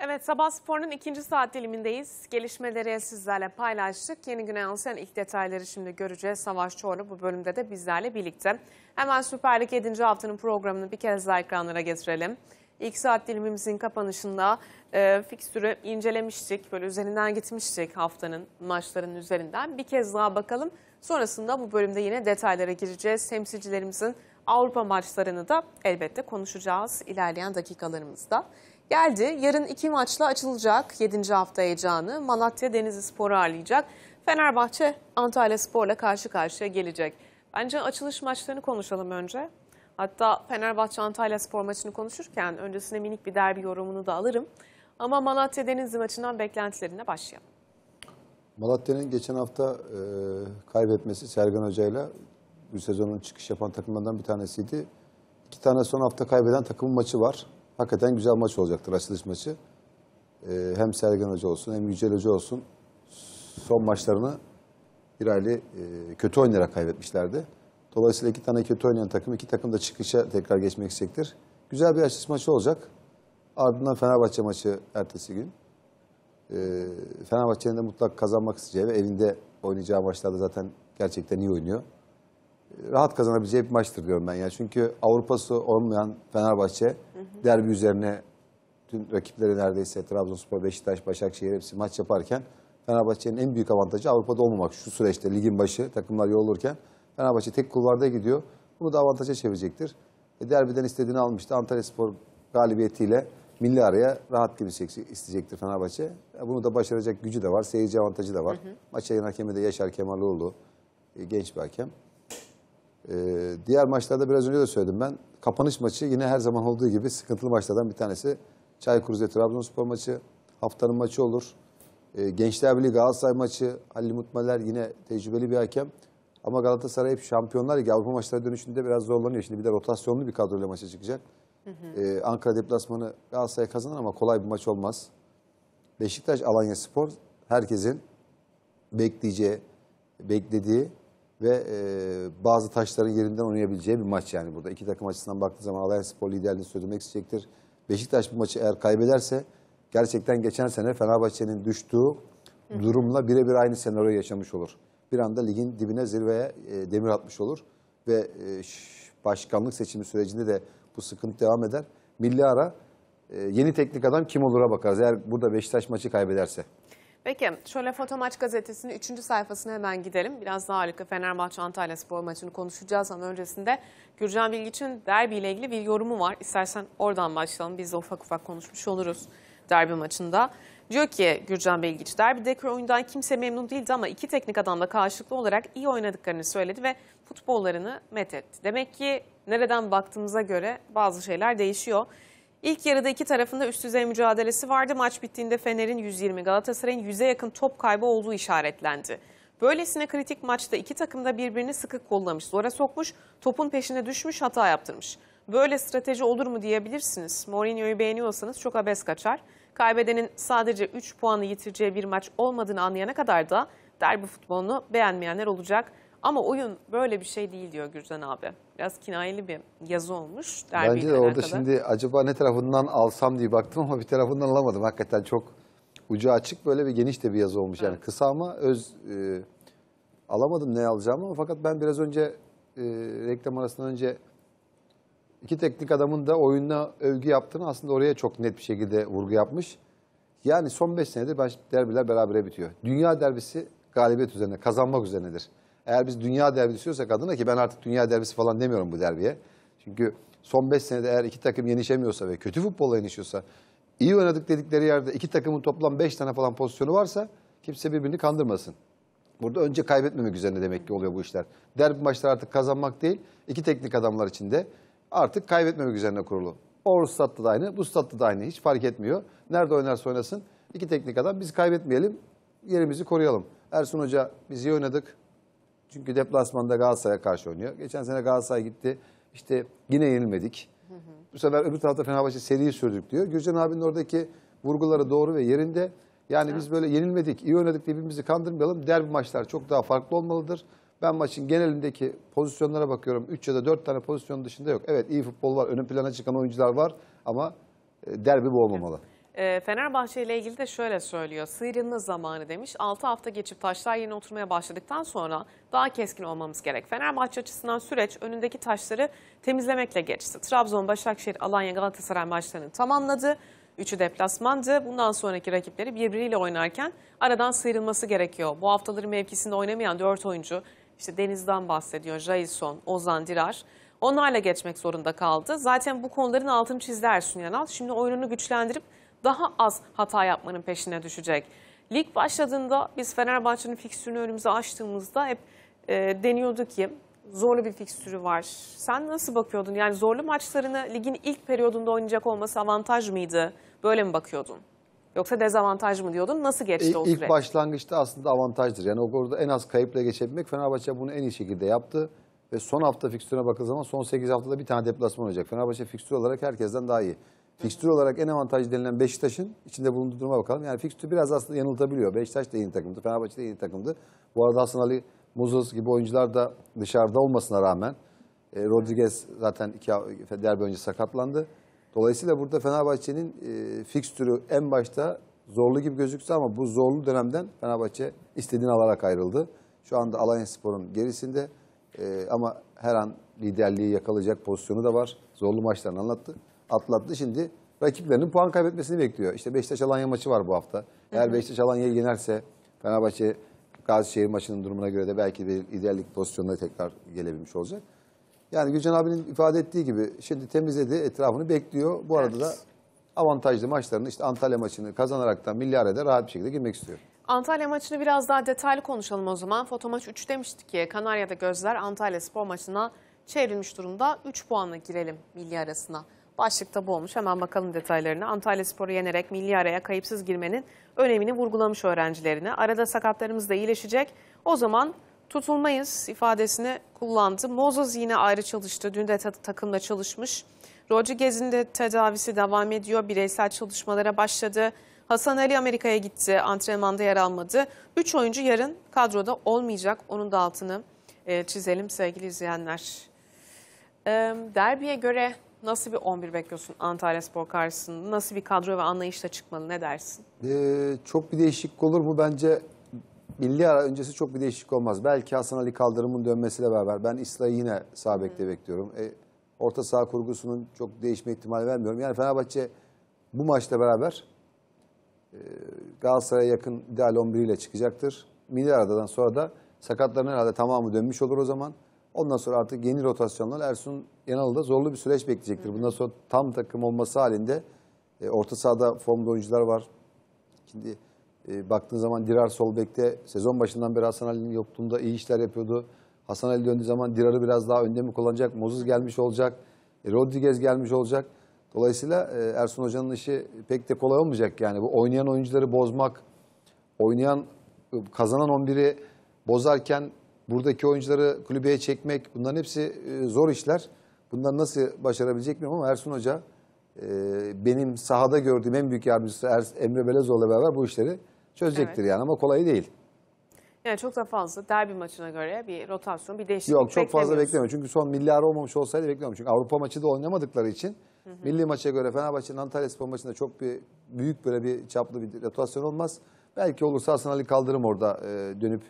Evet sabah sporunun ikinci saat dilimindeyiz. Gelişmeleri sizlerle paylaştık. Yeni güne yansıyan ilk detayları şimdi göreceğiz. Savaş Çorlu bu bölümde de bizlerle birlikte. Hemen Süper Lig 7. haftanın programını bir kez daha ekranlara getirelim. İlk saat dilimimizin kapanışında e, fikstürü incelemiştik. Böyle üzerinden gitmiştik haftanın maçlarının üzerinden. Bir kez daha bakalım. Sonrasında bu bölümde yine detaylara gireceğiz. Temsilcilerimizin Avrupa maçlarını da elbette konuşacağız ilerleyen dakikalarımızda geldi. Yarın iki maçla açılacak 7. hafta heyecanı. Malatya Denizli Spor'u ağırlayacak. Fenerbahçe Antalya Spor'la karşı karşıya gelecek. Bence açılış maçlarını konuşalım önce. Hatta Fenerbahçe Antalya Spor maçını konuşurken öncesine minik bir derbi yorumunu da alırım. Ama Malatya Denizli maçından beklentilerine başlayalım. Malatya'nın geçen hafta e, kaybetmesi Sergen Hocayla bu sezonun çıkış yapan takımlardan bir tanesiydi. İki tane son hafta kaybeden takımın maçı var hakikaten güzel maç olacaktır açılış maçı. Ee, hem Sergen Hoca olsun hem Yücel Hoca olsun son maçlarını bir e, kötü oynayarak kaybetmişlerdi. Dolayısıyla iki tane kötü oynayan takım, iki takım da çıkışa tekrar geçmek isteyecektir. Güzel bir açılış maçı olacak. Ardından Fenerbahçe maçı ertesi gün. Ee, Fenerbahçe'nin de mutlak kazanmak isteyeceği ve evinde oynayacağı maçlarda zaten gerçekten iyi oynuyor rahat kazanabileceği bir maçtır diyorum ben. Yani çünkü Avrupa'sı olmayan Fenerbahçe derbi üzerine tüm rakipleri neredeyse Trabzonspor, Beşiktaş, Başakşehir hepsi maç yaparken Fenerbahçe'nin en büyük avantajı Avrupa'da olmamak. Şu süreçte ligin başı takımlar yolurken Fenerbahçe tek kulvarda gidiyor. Bunu da avantaja çevirecektir. E, derbiden istediğini almıştı. Antalya Spor galibiyetiyle milli araya rahat girmek isteyecektir Fenerbahçe. E, bunu da başaracak gücü de var, seyirci avantajı da var. Hı hı. Maç yayın hakemi de Yaşar Kemaloğlu, e, genç bir hakem. Ee, diğer maçlarda biraz önce de söyledim ben. Kapanış maçı yine her zaman olduğu gibi sıkıntılı maçlardan bir tanesi. Çaykur Rize Trabzonspor maçı, haftanın maçı olur. Ee, Gençler Birliği Galatasaray maçı, Ali Mutmaler yine tecrübeli bir hakem. Ama Galatasaray hep Şampiyonlar Ligi Avrupa maçları dönüşünde biraz zorlanıyor. Şimdi bir de rotasyonlu bir kadroyla maça çıkacak. Hı hı. Ee, Ankara deplasmanı Galatasaray kazanır ama kolay bir maç olmaz. Beşiktaş Alanya Spor herkesin bekleyeceği, beklediği ve e, bazı taşların yerinden oynayabileceği bir maç yani burada. iki takım açısından baktığı zaman Alanya Spor liderliğini sürdürmek isteyecektir. Beşiktaş bu maçı eğer kaybederse gerçekten geçen sene Fenerbahçe'nin düştüğü Hı. durumla birebir aynı senaryo yaşamış olur. Bir anda ligin dibine zirveye e, demir atmış olur ve e, başkanlık seçimi sürecinde de bu sıkıntı devam eder. Milli ara e, yeni teknik adam kim olur'a bakarız eğer burada Beşiktaş maçı kaybederse. Peki şöyle Foto Maç Gazetesi'nin 3. sayfasına hemen gidelim. Biraz daha harika Fenerbahçe Antalya spor maçını konuşacağız ama öncesinde Gürcan Bilgiç'in derbiyle ilgili bir yorumu var. İstersen oradan başlayalım biz de ufak ufak konuşmuş oluruz derbi maçında. Diyor ki Gürcan Bilgiç, derbi dekor oyundan kimse memnun değildi ama iki teknik adam da karşılıklı olarak iyi oynadıklarını söyledi ve futbollarını met etti. Demek ki nereden baktığımıza göre bazı şeyler değişiyor. İlk yarıda iki tarafında üst düzey mücadelesi vardı. Maç bittiğinde Fener'in 120, Galatasaray'ın 100'e yakın top kaybı olduğu işaretlendi. Böylesine kritik maçta iki takım da birbirini sıkı kollamış, zora sokmuş, topun peşine düşmüş, hata yaptırmış. Böyle strateji olur mu diyebilirsiniz. Mourinho'yu beğeniyorsanız çok abes kaçar. Kaybedenin sadece 3 puanı yitireceği bir maç olmadığını anlayana kadar da derbi futbolunu beğenmeyenler olacak. Ama oyun böyle bir şey değil diyor Gürcan abi. Biraz kinayeli bir yazı olmuş. Bence de orada alakalı. şimdi acaba ne tarafından alsam diye baktım ama bir tarafından alamadım. Hakikaten çok ucu açık böyle bir geniş de bir yazı olmuş. Yani evet. kısa ama öz e, alamadım ne alacağımı ama fakat ben biraz önce e, reklam arasından önce iki teknik adamın da oyununa övgü yaptığını aslında oraya çok net bir şekilde vurgu yapmış. Yani son 5 senedir ben derbiler berabere bitiyor. Dünya derbisi galibiyet üzerine, kazanmak üzerinedir. Eğer biz dünya derbisi istiyorsak adına ki ben artık dünya derbisi falan demiyorum bu derbiye. Çünkü son 5 senede eğer iki takım yenişemiyorsa ve kötü futbolla yenişiyorsa iyi oynadık dedikleri yerde iki takımın toplam 5 tane falan pozisyonu varsa kimse birbirini kandırmasın. Burada önce kaybetmemek üzerine demek ki oluyor bu işler. Derbi maçları artık kazanmak değil, iki teknik adamlar içinde artık kaybetmemek üzerine kurulu. O statta da aynı, bu statta da aynı. Hiç fark etmiyor. Nerede oynarsa oynasın iki teknik adam biz kaybetmeyelim, yerimizi koruyalım. Ersun Hoca biz iyi oynadık, çünkü deplasmanda Galatasaray'a karşı oynuyor. Geçen sene Galatasaray gitti. İşte yine yenilmedik. Hı hı. Bu sefer öbür tarafta Fenerbahçe seriyi sürdük diyor. Gürcan abinin oradaki vurguları doğru ve yerinde. Yani hı. biz böyle yenilmedik, iyi oynadık diye birbirimizi kandırmayalım. Derbi maçlar çok daha farklı olmalıdır. Ben maçın genelindeki pozisyonlara bakıyorum. 3 ya da 4 tane pozisyon dışında yok. Evet iyi futbol var, ön plana çıkan oyuncular var ama e, derbi bu olmamalı. Evet. Ee, Fenerbahçe ile ilgili de şöyle söylüyor. Sıyrılma zamanı demiş. 6 hafta geçip taşlar yeni oturmaya başladıktan sonra daha keskin olmamız gerek. Fenerbahçe açısından süreç önündeki taşları temizlemekle geçti. Trabzon, Başakşehir, Alanya, Galatasaray maçlarını tamamladı. Üçü deplasmandı. Bundan sonraki rakipleri birbiriyle oynarken aradan sıyrılması gerekiyor. Bu haftaları mevkisinde oynamayan 4 oyuncu, işte Deniz'den bahsediyor, Jailson, Ozan Dirar, onlarla geçmek zorunda kaldı. Zaten bu konuların altını çizdi Ersun Yanal. Şimdi oyununu güçlendirip daha az hata yapmanın peşine düşecek. Lig başladığında biz Fenerbahçe'nin fikstürünü önümüze açtığımızda hep e, deniyordu ki zorlu bir fikstürü var. Sen nasıl bakıyordun? Yani zorlu maçlarını ligin ilk periyodunda oynayacak olması avantaj mıydı? Böyle mi bakıyordun? Yoksa dezavantaj mı diyordun? Nasıl geçti o süreç? İlk başlangıçta aslında avantajdır. Yani o konuda en az kayıpla geçebilmek Fenerbahçe bunu en iyi şekilde yaptı. Ve son hafta fikstürüne bakıldığı zaman son 8 haftada bir tane deplasman olacak. Fenerbahçe fikstür olarak herkesten daha iyi. Fikstür olarak en avantajlı denilen Beşiktaş'ın içinde bulunduğu duruma bakalım. Yani fikstür biraz aslında yanıltabiliyor. Beşiktaş da yeni takımdı, Fenerbahçe de yeni takımdı. Bu arada Hasan Ali Muzos gibi oyuncular da dışarıda olmasına rağmen e, Rodriguez zaten iki derbi önce sakatlandı. Dolayısıyla burada Fenerbahçe'nin e, fikstürü en başta zorlu gibi gözükse ama bu zorlu dönemden Fenerbahçe istediğini alarak ayrıldı. Şu anda Alanya Spor'un gerisinde e, ama her an liderliği yakalayacak pozisyonu da var. Zorlu maçlarını anlattı atlattı. Şimdi rakiplerinin puan kaybetmesini bekliyor. İşte Beşiktaş Alanya maçı var bu hafta. Eğer hı hı. Beşiktaş Alanya'yı yenerse Fenerbahçe Gazişehir maçının durumuna göre de belki bir liderlik pozisyonuna tekrar gelebilmiş olacak. Yani Gülcan abinin ifade ettiği gibi şimdi temizledi, etrafını bekliyor. Bu arada evet. da avantajlı maçlarını işte Antalya maçını kazanaraktan milyarede rahat bir şekilde girmek istiyor. Antalya maçını biraz daha detaylı konuşalım o zaman. Foto maç 3 demiştik ki Kanarya'da gözler Antalya spor maçına çevrilmiş durumda. 3 puanla girelim milli arasına. Başlıkta bu olmuş. Hemen bakalım detaylarına. Antalya Spor'u yenerek milli araya kayıpsız girmenin önemini vurgulamış öğrencilerine. Arada sakatlarımız da iyileşecek. O zaman tutulmayız ifadesini kullandı. Mozes yine ayrı çalıştı. Dün de takımla çalışmış. Rodriguez'in de tedavisi devam ediyor. Bireysel çalışmalara başladı. Hasan Ali Amerika'ya gitti. Antrenmanda yer almadı. Üç oyuncu yarın kadroda olmayacak. Onun da altını e, çizelim sevgili izleyenler. Derbiye göre Nasıl bir 11 bekliyorsun Antalya Spor karşısında? Nasıl bir kadro ve anlayışla çıkmalı ne dersin? Ee, çok bir değişiklik olur mu? Bence milli ara öncesi çok bir değişiklik olmaz. Belki Hasan Ali Kaldırım'ın dönmesiyle beraber ben İsla'yı yine sağ bekte bekliyorum. E, orta saha kurgusunun çok değişme ihtimali vermiyorum. Yani Fenerbahçe bu maçla beraber e, Galatasaray'a yakın ideal 11 ile çıkacaktır. Milli aradan sonra da sakatların herhalde tamamı dönmüş olur o zaman. Ondan sonra artık yeni rotasyonlar Ersun Yanal'da zorlu bir süreç bekleyecektir. Bundan sonra tam takım olması halinde e, orta sahada formda oyuncular var. Şimdi e, baktığın zaman Dirar sol bekte sezon başından beri Hasan Ali'nin yokluğunda iyi işler yapıyordu. Hasan Ali döndüğü zaman Dirar'ı biraz daha önde mi kullanacak? Mozuz gelmiş olacak. E, Rodriguez gelmiş olacak. Dolayısıyla e, Ersun Hoca'nın işi pek de kolay olmayacak. Yani bu oynayan oyuncuları bozmak, oynayan e, kazanan 11'i bozarken buradaki oyuncuları kulübeye çekmek bunların hepsi e, zor işler. Bunları nasıl başarabilecek miyim ama Ersun Hoca e, benim sahada gördüğüm en büyük yardımcısı er, Emre Belezoğlu'la beraber bu işleri çözecektir evet. yani ama kolay değil. Yani çok da fazla derbi maçına göre bir rotasyon, bir değişiklik Yok çok fazla beklemiyorum. Çünkü son milli olmamış olsaydı beklemiyorum Çünkü Avrupa maçı da oynamadıkları için hı hı. milli maça göre Fenerbahçe'nin Antalya Spor maçında çok bir büyük böyle bir çaplı bir rotasyon olmaz. Belki olursa Hasan Ali Kaldırım orada e, dönüp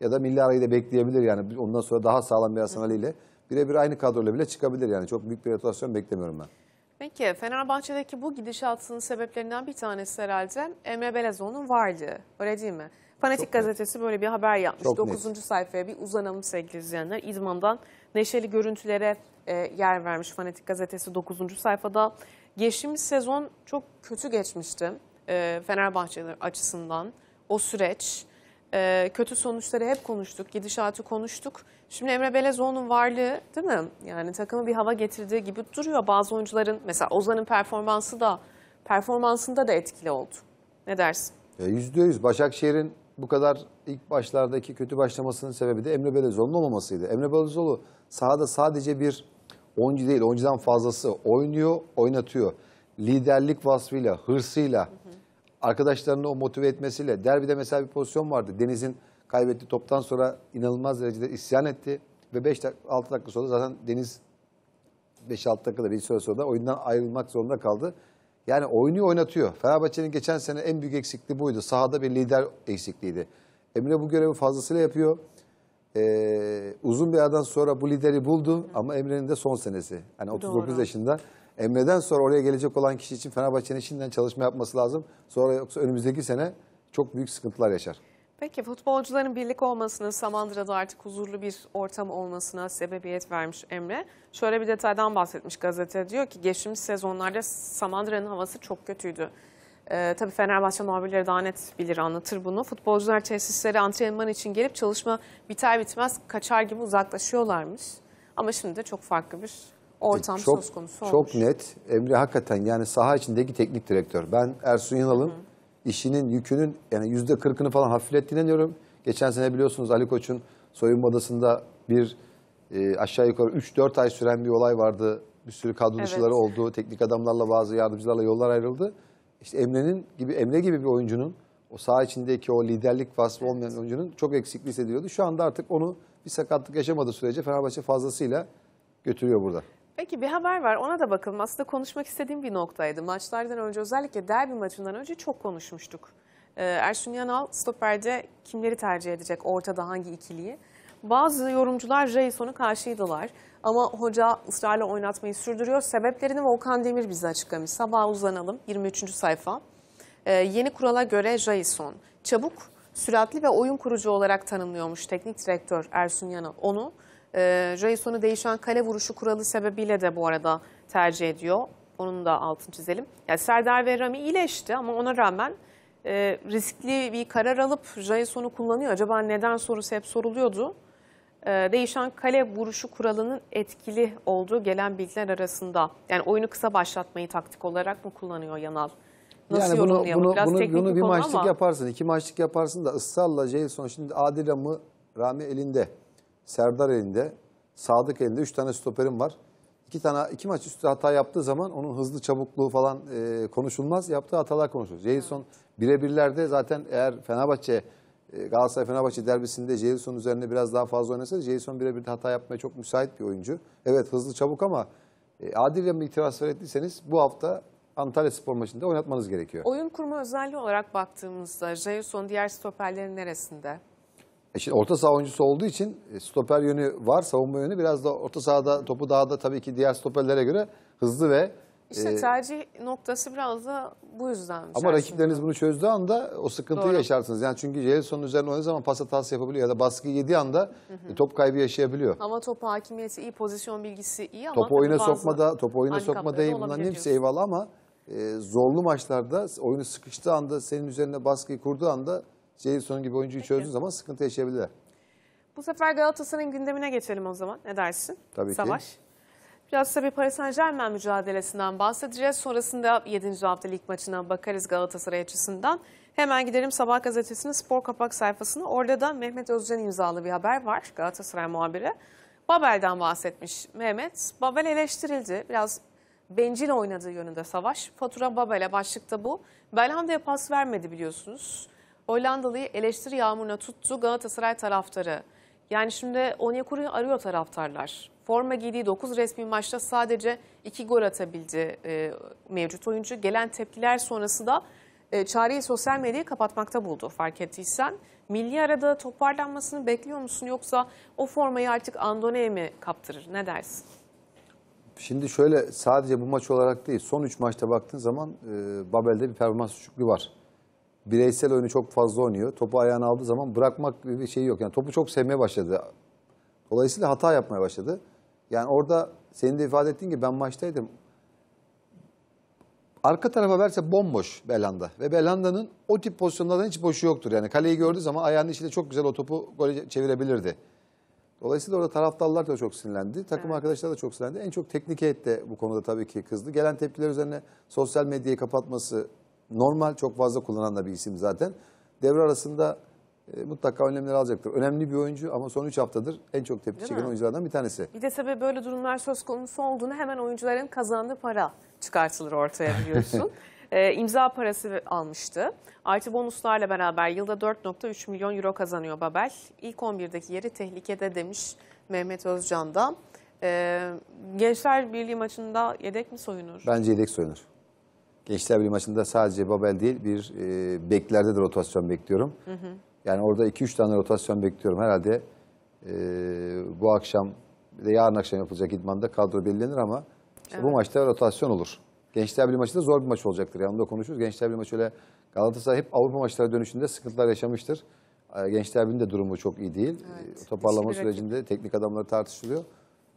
ya da milli arayı da bekleyebilir yani. Ondan sonra daha sağlam bir Hasan Ali ile birebir aynı kadroyla bile çıkabilir yani. Çok büyük bir rotasyon beklemiyorum ben. Peki Fenerbahçe'deki bu gidişatının sebeplerinden bir tanesi herhalde Emre Belezoğlu'nun vardı Öyle değil mi? Fanatik Çok gazetesi net. böyle bir haber yapmış. Çok 9. Net. sayfaya bir uzanalım sevgili izleyenler. İdmandan neşeli görüntülere e, yer vermiş Fanatik gazetesi 9. sayfada. Geçtiğimiz sezon çok kötü geçmişti e, Fenerbahçe açısından. O süreç e, kötü sonuçları hep konuştuk, gidişatı konuştuk. Şimdi Emre Belezoğlu'nun varlığı değil mi? Yani takımı bir hava getirdiği gibi duruyor bazı oyuncuların. Mesela Ozan'ın performansı da performansında da etkili oldu. Ne dersin? Yüzde yüz. Başakşehir'in bu kadar ilk başlardaki kötü başlamasının sebebi de Emre Belezoğlu'nun olmamasıydı. Emre Belezoğlu sahada sadece bir oyuncu değil, oyuncudan fazlası oynuyor, oynatıyor. Liderlik vasfıyla, hırsıyla, hı arkadaşlarını o motive etmesiyle. Derbide mesela bir pozisyon vardı. Deniz'in kaybetti toptan sonra inanılmaz derecede isyan etti. Ve 5 6 dakika sonra zaten Deniz 5-6 dakikada bir süre sonra da oyundan ayrılmak zorunda kaldı. Yani oynuyor oynatıyor. Fenerbahçe'nin geçen sene en büyük eksikliği buydu. Sahada bir lider eksikliğiydi. Emre bu görevi fazlasıyla yapıyor. Ee, uzun bir aradan sonra bu lideri buldu ama Emre'nin de son senesi. Yani 39 Doğru. yaşında. Emre'den sonra oraya gelecek olan kişi için Fenerbahçe'nin şimdiden çalışma yapması lazım. Sonra yoksa önümüzdeki sene çok büyük sıkıntılar yaşar. Peki futbolcuların birlik olmasının Samandıra'da artık huzurlu bir ortam olmasına sebebiyet vermiş Emre. Şöyle bir detaydan bahsetmiş gazete diyor ki geçmiş sezonlarda Samandıra'nın havası çok kötüydü. Ee, tabii Fenerbahçe muhabirleri daha net bilir anlatır bunu. Futbolcular tesislere antrenman için gelip çalışma biter bitmez kaçar gibi uzaklaşıyorlarmış. Ama şimdi de çok farklı bir ortam e, çok, söz konusu olmuş. Çok net. Emre hakikaten yani saha içindeki teknik direktör. Ben Ersun Yanal'ın işinin yükünün yani yüzde kırkını falan hafiflettiğine diyorum. Geçen sene biliyorsunuz Ali Koç'un soyunma odasında bir e, aşağı yukarı 3-4 ay süren bir olay vardı. Bir sürü kadro evet. oldu. Teknik adamlarla bazı yardımcılarla yollar ayrıldı. İşte Emre'nin gibi Emre gibi bir oyuncunun o saha içindeki o liderlik vasfı evet. olmayan oyuncunun çok eksikliği hissediyordu. Şu anda artık onu bir sakatlık yaşamadığı sürece Fenerbahçe fazlasıyla götürüyor burada. Peki bir haber var ona da bakalım. Aslında konuşmak istediğim bir noktaydı. Maçlardan önce özellikle derbi maçından önce çok konuşmuştuk. Ee, Ersun Yanal stoperde kimleri tercih edecek ortada hangi ikiliyi? Bazı yorumcular Reyson'u karşıydılar. Ama hoca ısrarla oynatmayı sürdürüyor. Sebeplerini Volkan Demir bize açıklamış. Sabah uzanalım 23. sayfa. Ee, yeni kurala göre Jason çabuk, süratli ve oyun kurucu olarak tanımlıyormuş teknik direktör Ersun Yanal onu. E, ee, Jason'u değişen kale vuruşu kuralı sebebiyle de bu arada tercih ediyor. Onun da altını çizelim. Yani Serdar ve Rami iyileşti ama ona rağmen e, riskli bir karar alıp Jason'u kullanıyor. Acaba neden sorusu hep soruluyordu. E, değişen kale vuruşu kuralının etkili olduğu gelen bilgiler arasında. Yani oyunu kısa başlatmayı taktik olarak mı kullanıyor Yanal? Nasıl yani bunu, bunu, Biraz bunu, bunu bir maçlık ama... yaparsın, iki maçlık yaparsın da ısrarla Jason şimdi Adil Rami Rami elinde. Serdar elinde, Sadık elinde 3 tane stoperim var. 2 tane iki maç üstü hata yaptığı zaman onun hızlı çabukluğu falan e, konuşulmaz. Yaptığı hatalar konuşulur. Jason birebirlerde zaten eğer Fenerbahçe e, Galatasaray Fenerbahçe derbisinde Jason üzerine biraz daha fazla oynasaydı Jason birebir hata yapmaya çok müsait bir oyuncu. Evet hızlı çabuk ama e, mi yanını transfer ettiyseniz bu hafta Antalya Spor maçında oynatmanız gerekiyor. Oyun kurma özelliği olarak baktığımızda Jason diğer stoperlerin neresinde? E şimdi orta saha oyuncusu olduğu için e, stoper yönü var, savunma yönü biraz da orta sahada topu daha da tabii ki diğer stoperlere göre hızlı ve işte e, tercih noktası biraz da bu yüzden. Ama rakipleriniz bunu çözdüğü anda o sıkıntıyı Doğru. yaşarsınız. Yani çünkü Jelson'un üzerine oynadığı zaman pas hatası yapabiliyor ya da baskı yediği anda hı hı. E, top kaybı yaşayabiliyor. Ama top hakimiyeti iyi, pozisyon bilgisi iyi ama topu oyuna sokmada, topu oyuna sokmada iyi bunların hepsi eyvallah ama e, zorlu maçlarda oyunu sıkıştığı anda senin üzerine baskıyı kurduğu anda seyir sonu gibi oyuncuyu Peki. çözdüğün zaman sıkıntı yaşayabilirler. Bu sefer Galatasaray'ın gündemine geçelim o zaman. Ne dersin? Tabii Savaş. ki. Biraz tabii Paris Saint Germain mücadelesinden bahsedeceğiz. Sonrasında 7. hafta lig maçına bakarız Galatasaray açısından. Hemen gidelim Sabah gazetesinin spor kapak sayfasına. Orada da Mehmet Özcan imzalı bir haber var Galatasaray muhabiri. Babel'den bahsetmiş Mehmet. Babel eleştirildi. Biraz bencil oynadığı yönünde savaş. Fatura Babel'e başlıkta bu. Belhanda'ya pas vermedi biliyorsunuz. Hollandalı'yı eleştiri yağmuruna tuttu Galatasaray taraftarı. Yani şimdi Onyekuru'yu arıyor taraftarlar. Forma giydiği 9 resmi maçta sadece 2 gol atabildi e, mevcut oyuncu. Gelen tepkiler sonrası da e, çareyi sosyal medyayı kapatmakta buldu fark ettiysen. Milli arada toparlanmasını bekliyor musun yoksa o formayı artık Andone'ye mi kaptırır ne dersin? Şimdi şöyle sadece bu maç olarak değil son 3 maçta baktığın zaman e, Babel'de bir performans düşüklüğü var bireysel oyunu çok fazla oynuyor. Topu ayağına aldığı zaman bırakmak bir şey yok. Yani topu çok sevmeye başladı. Dolayısıyla hata yapmaya başladı. Yani orada senin de ifade ettiğin gibi ben maçtaydım. Arka tarafa verse bomboş Belanda. Ve Belanda'nın o tip pozisyonlardan hiç boşu yoktur. Yani kaleyi gördüğü zaman ayağının içiyle çok güzel o topu gole çevirebilirdi. Dolayısıyla orada taraftarlar da çok sinirlendi. Takım evet. arkadaşlar da çok sinirlendi. En çok teknik heyet de bu konuda tabii ki kızdı. Gelen tepkiler üzerine sosyal medyayı kapatması, normal çok fazla kullanan da bir isim zaten. Devre arasında e, mutlaka önlemleri alacaktır. Önemli bir oyuncu ama son 3 haftadır en çok tepki Değil çeken mi? oyunculardan bir tanesi. Bir de tabii böyle durumlar söz konusu olduğunda hemen oyuncuların kazandığı para çıkartılır ortaya biliyorsun. e, imza parası almıştı. Artı bonuslarla beraber yılda 4.3 milyon euro kazanıyor Babel. İlk 11'deki yeri tehlikede demiş Mehmet Özcan'da. da. E, Gençler Birliği maçında yedek mi soyunur? Bence yedek soyunur. Gençler Birliği maçında sadece Babel değil bir e, beklerde de rotasyon bekliyorum. Hı hı. Yani orada 2-3 tane rotasyon bekliyorum. Herhalde e, bu akşam ve yarın akşam yapılacak idmanda kadro belirlenir ama işte evet. bu maçta rotasyon olur. Gençler Birliği maçı zor bir maç olacaktır. Yanında konuşuruz. Gençler Birliği maçı öyle Galatasaray hep Avrupa maçları dönüşünde sıkıntılar yaşamıştır. E, Gençler de durumu çok iyi değil. E, evet, Toparlama sürecinde teknik adamları tartışılıyor.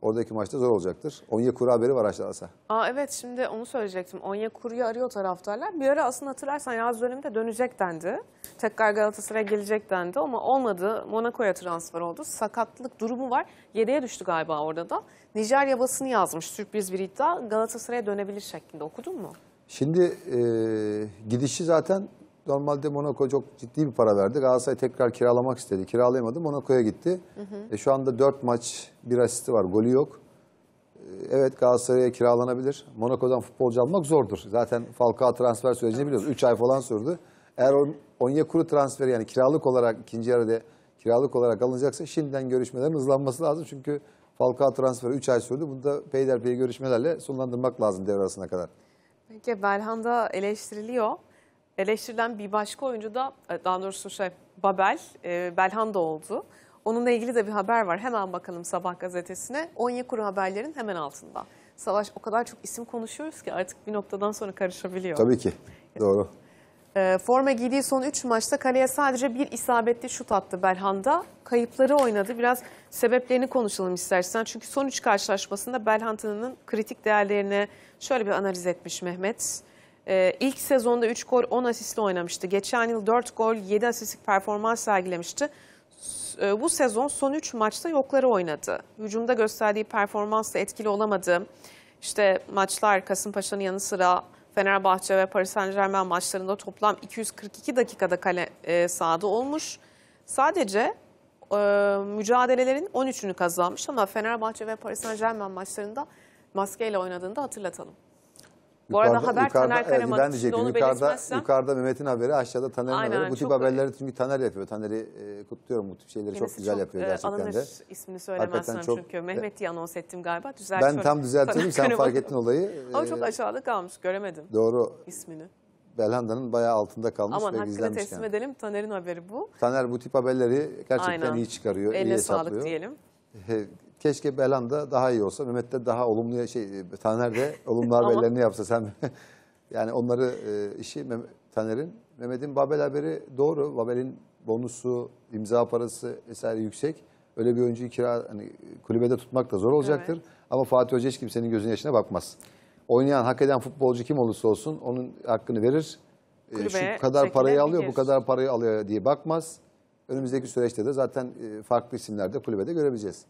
Oradaki maçta zor olacaktır. Onyekuru haberi var aşağıda. Aa evet şimdi onu söyleyecektim. Onyekuru'yu arıyor taraftarlar. Bir ara aslında hatırlarsan yaz döneminde dönecek dendi. Tekrar Galatasaray'a gelecek dendi ama olmadı. Monaco'ya transfer oldu. Sakatlık durumu var. Yedeğe düştü galiba orada da. Nijerya basını yazmış sürpriz bir iddia. Galatasaray'a dönebilir şeklinde okudun mu? Şimdi e, gidişi zaten Normalde Monaco çok ciddi bir para verdi. Galatasaray tekrar kiralamak istedi. Kiralayamadı. Monaco'ya gitti. Hı hı. E, şu anda 4 maç bir asisti var. Golü yok. E, evet Galatasaray'a kiralanabilir. Monaco'dan futbolcu almak zordur. Zaten Falcao transfer sürecini biliyoruz. 3 ay falan sürdü. Eğer on, Onyekuru transferi yani kiralık olarak ikinci yarıda kiralık olarak alınacaksa şimdiden görüşmelerin hızlanması lazım. Çünkü Falcao transferi 3 ay sürdü. Bunu da peyderpey görüşmelerle sonlandırmak lazım devre arasına kadar. Peki Belhanda eleştiriliyor. Eleştirilen bir başka oyuncu da e, daha doğrusu şey Babel, e, Belhanda oldu. Onunla ilgili de bir haber var. Hemen bakalım Sabah gazetesine. Onyekuru haberlerin hemen altında. Savaş o kadar çok isim konuşuyoruz ki artık bir noktadan sonra karışabiliyor. Tabii ki. Doğru. E, forma giydiği son 3 maçta kaleye sadece bir isabetli şut attı Belhanda. Kayıpları oynadı. Biraz sebeplerini konuşalım istersen. Çünkü son 3 karşılaşmasında Belhanda'nın kritik değerlerini şöyle bir analiz etmiş Mehmet. Ee, ilk sezonda 3 gol 10 asistle oynamıştı. Geçen yıl 4 gol 7 asistlik performans sergilemişti. E, bu sezon son 3 maçta yokları oynadı. Hücumda gösterdiği performansla etkili olamadı. İşte maçlar Kasımpaşa'nın yanı sıra Fenerbahçe ve Paris Saint Germain maçlarında toplam 242 dakikada kale e, sahada olmuş. Sadece e, mücadelelerin 13'ünü kazanmış ama Fenerbahçe ve Paris Saint Germain maçlarında maskeyle oynadığında hatırlatalım. Bu arada yukarıda, haber yukarıda, Taner Karaman. Ben diyecektim onu yukarıda, yukarıda Mehmet'in haberi aşağıda Taner'in haberi. Bu tip haberleri da... çünkü Taner yapıyor. Taner'i e, kutluyorum bu tip şeyleri Kendisi çok güzel çok, yapıyor e, gerçekten alınır, de. Alınır ismini söylemezsem çok, çünkü. E, Mehmet diye anons ettim galiba. Düzeltiyorum. ben tam düzeltiyorum sen fark ettin olayı. Ama e, çok aşağıda kalmış göremedim doğru. İsmini. Belhanda'nın bayağı altında kalmış Aman, ve gizlenmiş. Aman hakkını teslim yani. edelim. Taner'in haberi bu. Taner bu tip haberleri gerçekten Aynen. iyi çıkarıyor, Eline iyi hesaplıyor. Eline sağlık diyelim. Keşke Belan da daha iyi olsa. Mehmet de daha olumlu şey e, Taner de olumlu haberlerini yapsa sen. yani onları e, işi Taner'in Mehmet'in Babel haberi doğru. Babel'in bonusu, imza parası vesaire yüksek. Öyle bir oyuncuyu kira hani kulübede tutmak da zor olacaktır. Evet. Ama Fatih Hoca hiç kimsenin gözünün yaşına bakmaz. Oynayan, hak eden futbolcu kim olursa olsun onun hakkını verir. E, Kulübe Şu kadar parayı alıyor, bu kadar parayı alıyor diye bakmaz. Önümüzdeki süreçte de zaten farklı isimlerde kulübede görebileceğiz.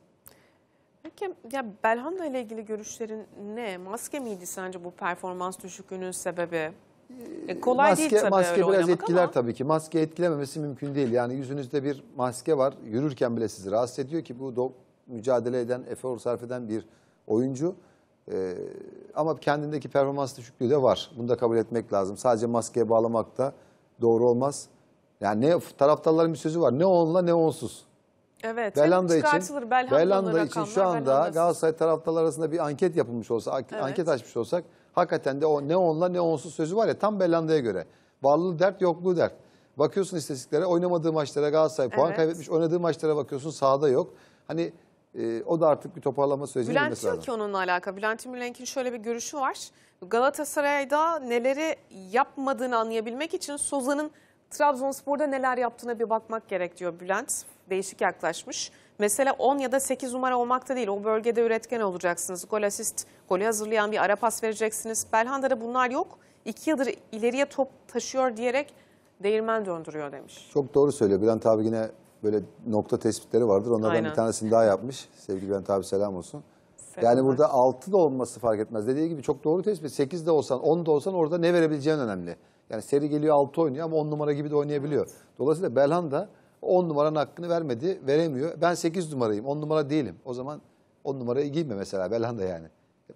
Peki ya Belhanda ile ilgili görüşlerin ne? Maske miydi sence bu performans düşüklüğünün sebebi? E, kolay maske, değil tabii Maske biraz etkiler ama. tabii ki. Maske etkilememesi mümkün değil. Yani yüzünüzde bir maske var. Yürürken bile sizi rahatsız ediyor ki bu do mücadele eden, efor sarf eden bir oyuncu. Ee, ama kendindeki performans düşüklüğü de var. Bunu da kabul etmek lazım. Sadece maskeye bağlamak da doğru olmaz. Yani ne taraftarların bir sözü var. Ne onunla ne onsuz. Evet. Belhanda için, Belhanda için hani şu anda Galatasaray taraftarları arasında bir anket yapılmış olsa, evet. anket açmış olsak hakikaten de o ne onla ne onsuz sözü var ya tam Belhanda'ya göre. Varlığı dert, yokluğu dert. Bakıyorsun istatistiklere, oynamadığı maçlara Galatasaray puan kaybetmiş, oynadığı maçlara bakıyorsun sahada yok. Hani e, o da artık bir toparlama sözü Bülent girmesi Bülent diyor ki onunla alakalı. Bülent Ümürlenk'in şöyle bir görüşü var. Galatasaray'da neleri yapmadığını anlayabilmek için Soza'nın Trabzonspor'da neler yaptığına bir bakmak gerek diyor Bülent değişik yaklaşmış. Mesela 10 ya da 8 numara olmakta değil. O bölgede üretken olacaksınız. Gol asist, golü hazırlayan bir ara pas vereceksiniz. Belhanda'da bunlar yok. 2 yıldır ileriye top taşıyor diyerek değirmen döndürüyor demiş. Çok doğru söylüyor. Bülent abi yine böyle nokta tespitleri vardır. Onlardan Aynen. bir tanesini daha yapmış. Sevgili Bülent abi selam olsun. Selam yani burada 6 da olması fark etmez. Dediği gibi çok doğru tespit. 8 de olsan, 10 da olsan orada ne verebileceğin önemli. Yani seri geliyor 6 oynuyor ama 10 numara gibi de oynayabiliyor. Evet. Dolayısıyla Belhanda 10 numaranın hakkını vermedi, veremiyor. Ben 8 numarayım, 10 numara değilim. O zaman 10 numarayı giyme mesela Belhanda yani.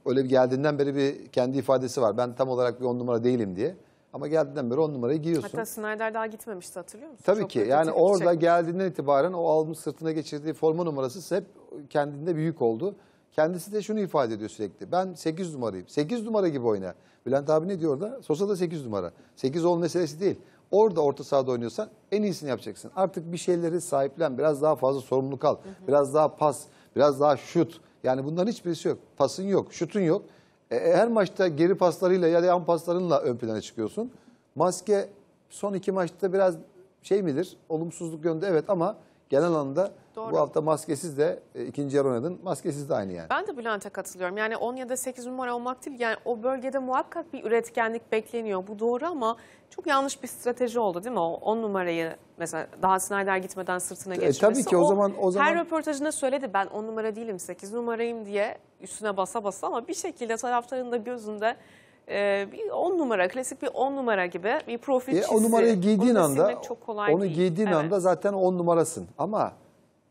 Öyle bir geldiğinden beri bir kendi ifadesi var. Ben tam olarak bir 10 numara değilim diye. Ama geldiğinden beri 10 numarayı giyiyorsun. Hatta Snyder daha gitmemişti hatırlıyor musun? Tabii Çok ki. Yani orada çekmiş. geldiğinden itibaren o alnın sırtına geçirdiği forma numarası hep kendinde büyük oldu. Kendisi de şunu ifade ediyor sürekli. Ben 8 numarayım. 8 numara gibi oyna. Bülent abi ne diyor orada? Sosa da 8 numara. 8 10 meselesi değil. Orada orta sahada oynuyorsan en iyisini yapacaksın. Artık bir şeyleri sahiplen, biraz daha fazla sorumluluk al. Hı hı. Biraz daha pas, biraz daha şut. Yani bunların hiçbirisi yok. Pasın yok, şutun yok. E, e, her maçta geri paslarıyla ya da yan paslarınla ön plana çıkıyorsun. Maske son iki maçta biraz şey midir? Olumsuzluk yönde evet ama genel anlamda Doğru. Bu hafta maskesiz de e, ikinci yarı oynadın. Maskesiz de aynı yani. Ben de Bülent'e katılıyorum. Yani 10 ya da 8 numara olmak değil. Yani o bölgede muhakkak bir üretkenlik bekleniyor. Bu doğru ama çok yanlış bir strateji oldu değil mi? O 10 numarayı mesela daha Snyder gitmeden sırtına e, geçmesi. E, tabii ki o, o zaman o zaman her röportajında söyledi ben 10 numara değilim 8 numarayım diye üstüne basa basa ama bir şekilde taraftarın da gözünde e, bir 10 numara klasik bir 10 numara gibi bir profil e, çizdi. O numarayı giydiğin onu anda çok kolay onu değil. giydiğin evet. anda zaten 10 numarasın ama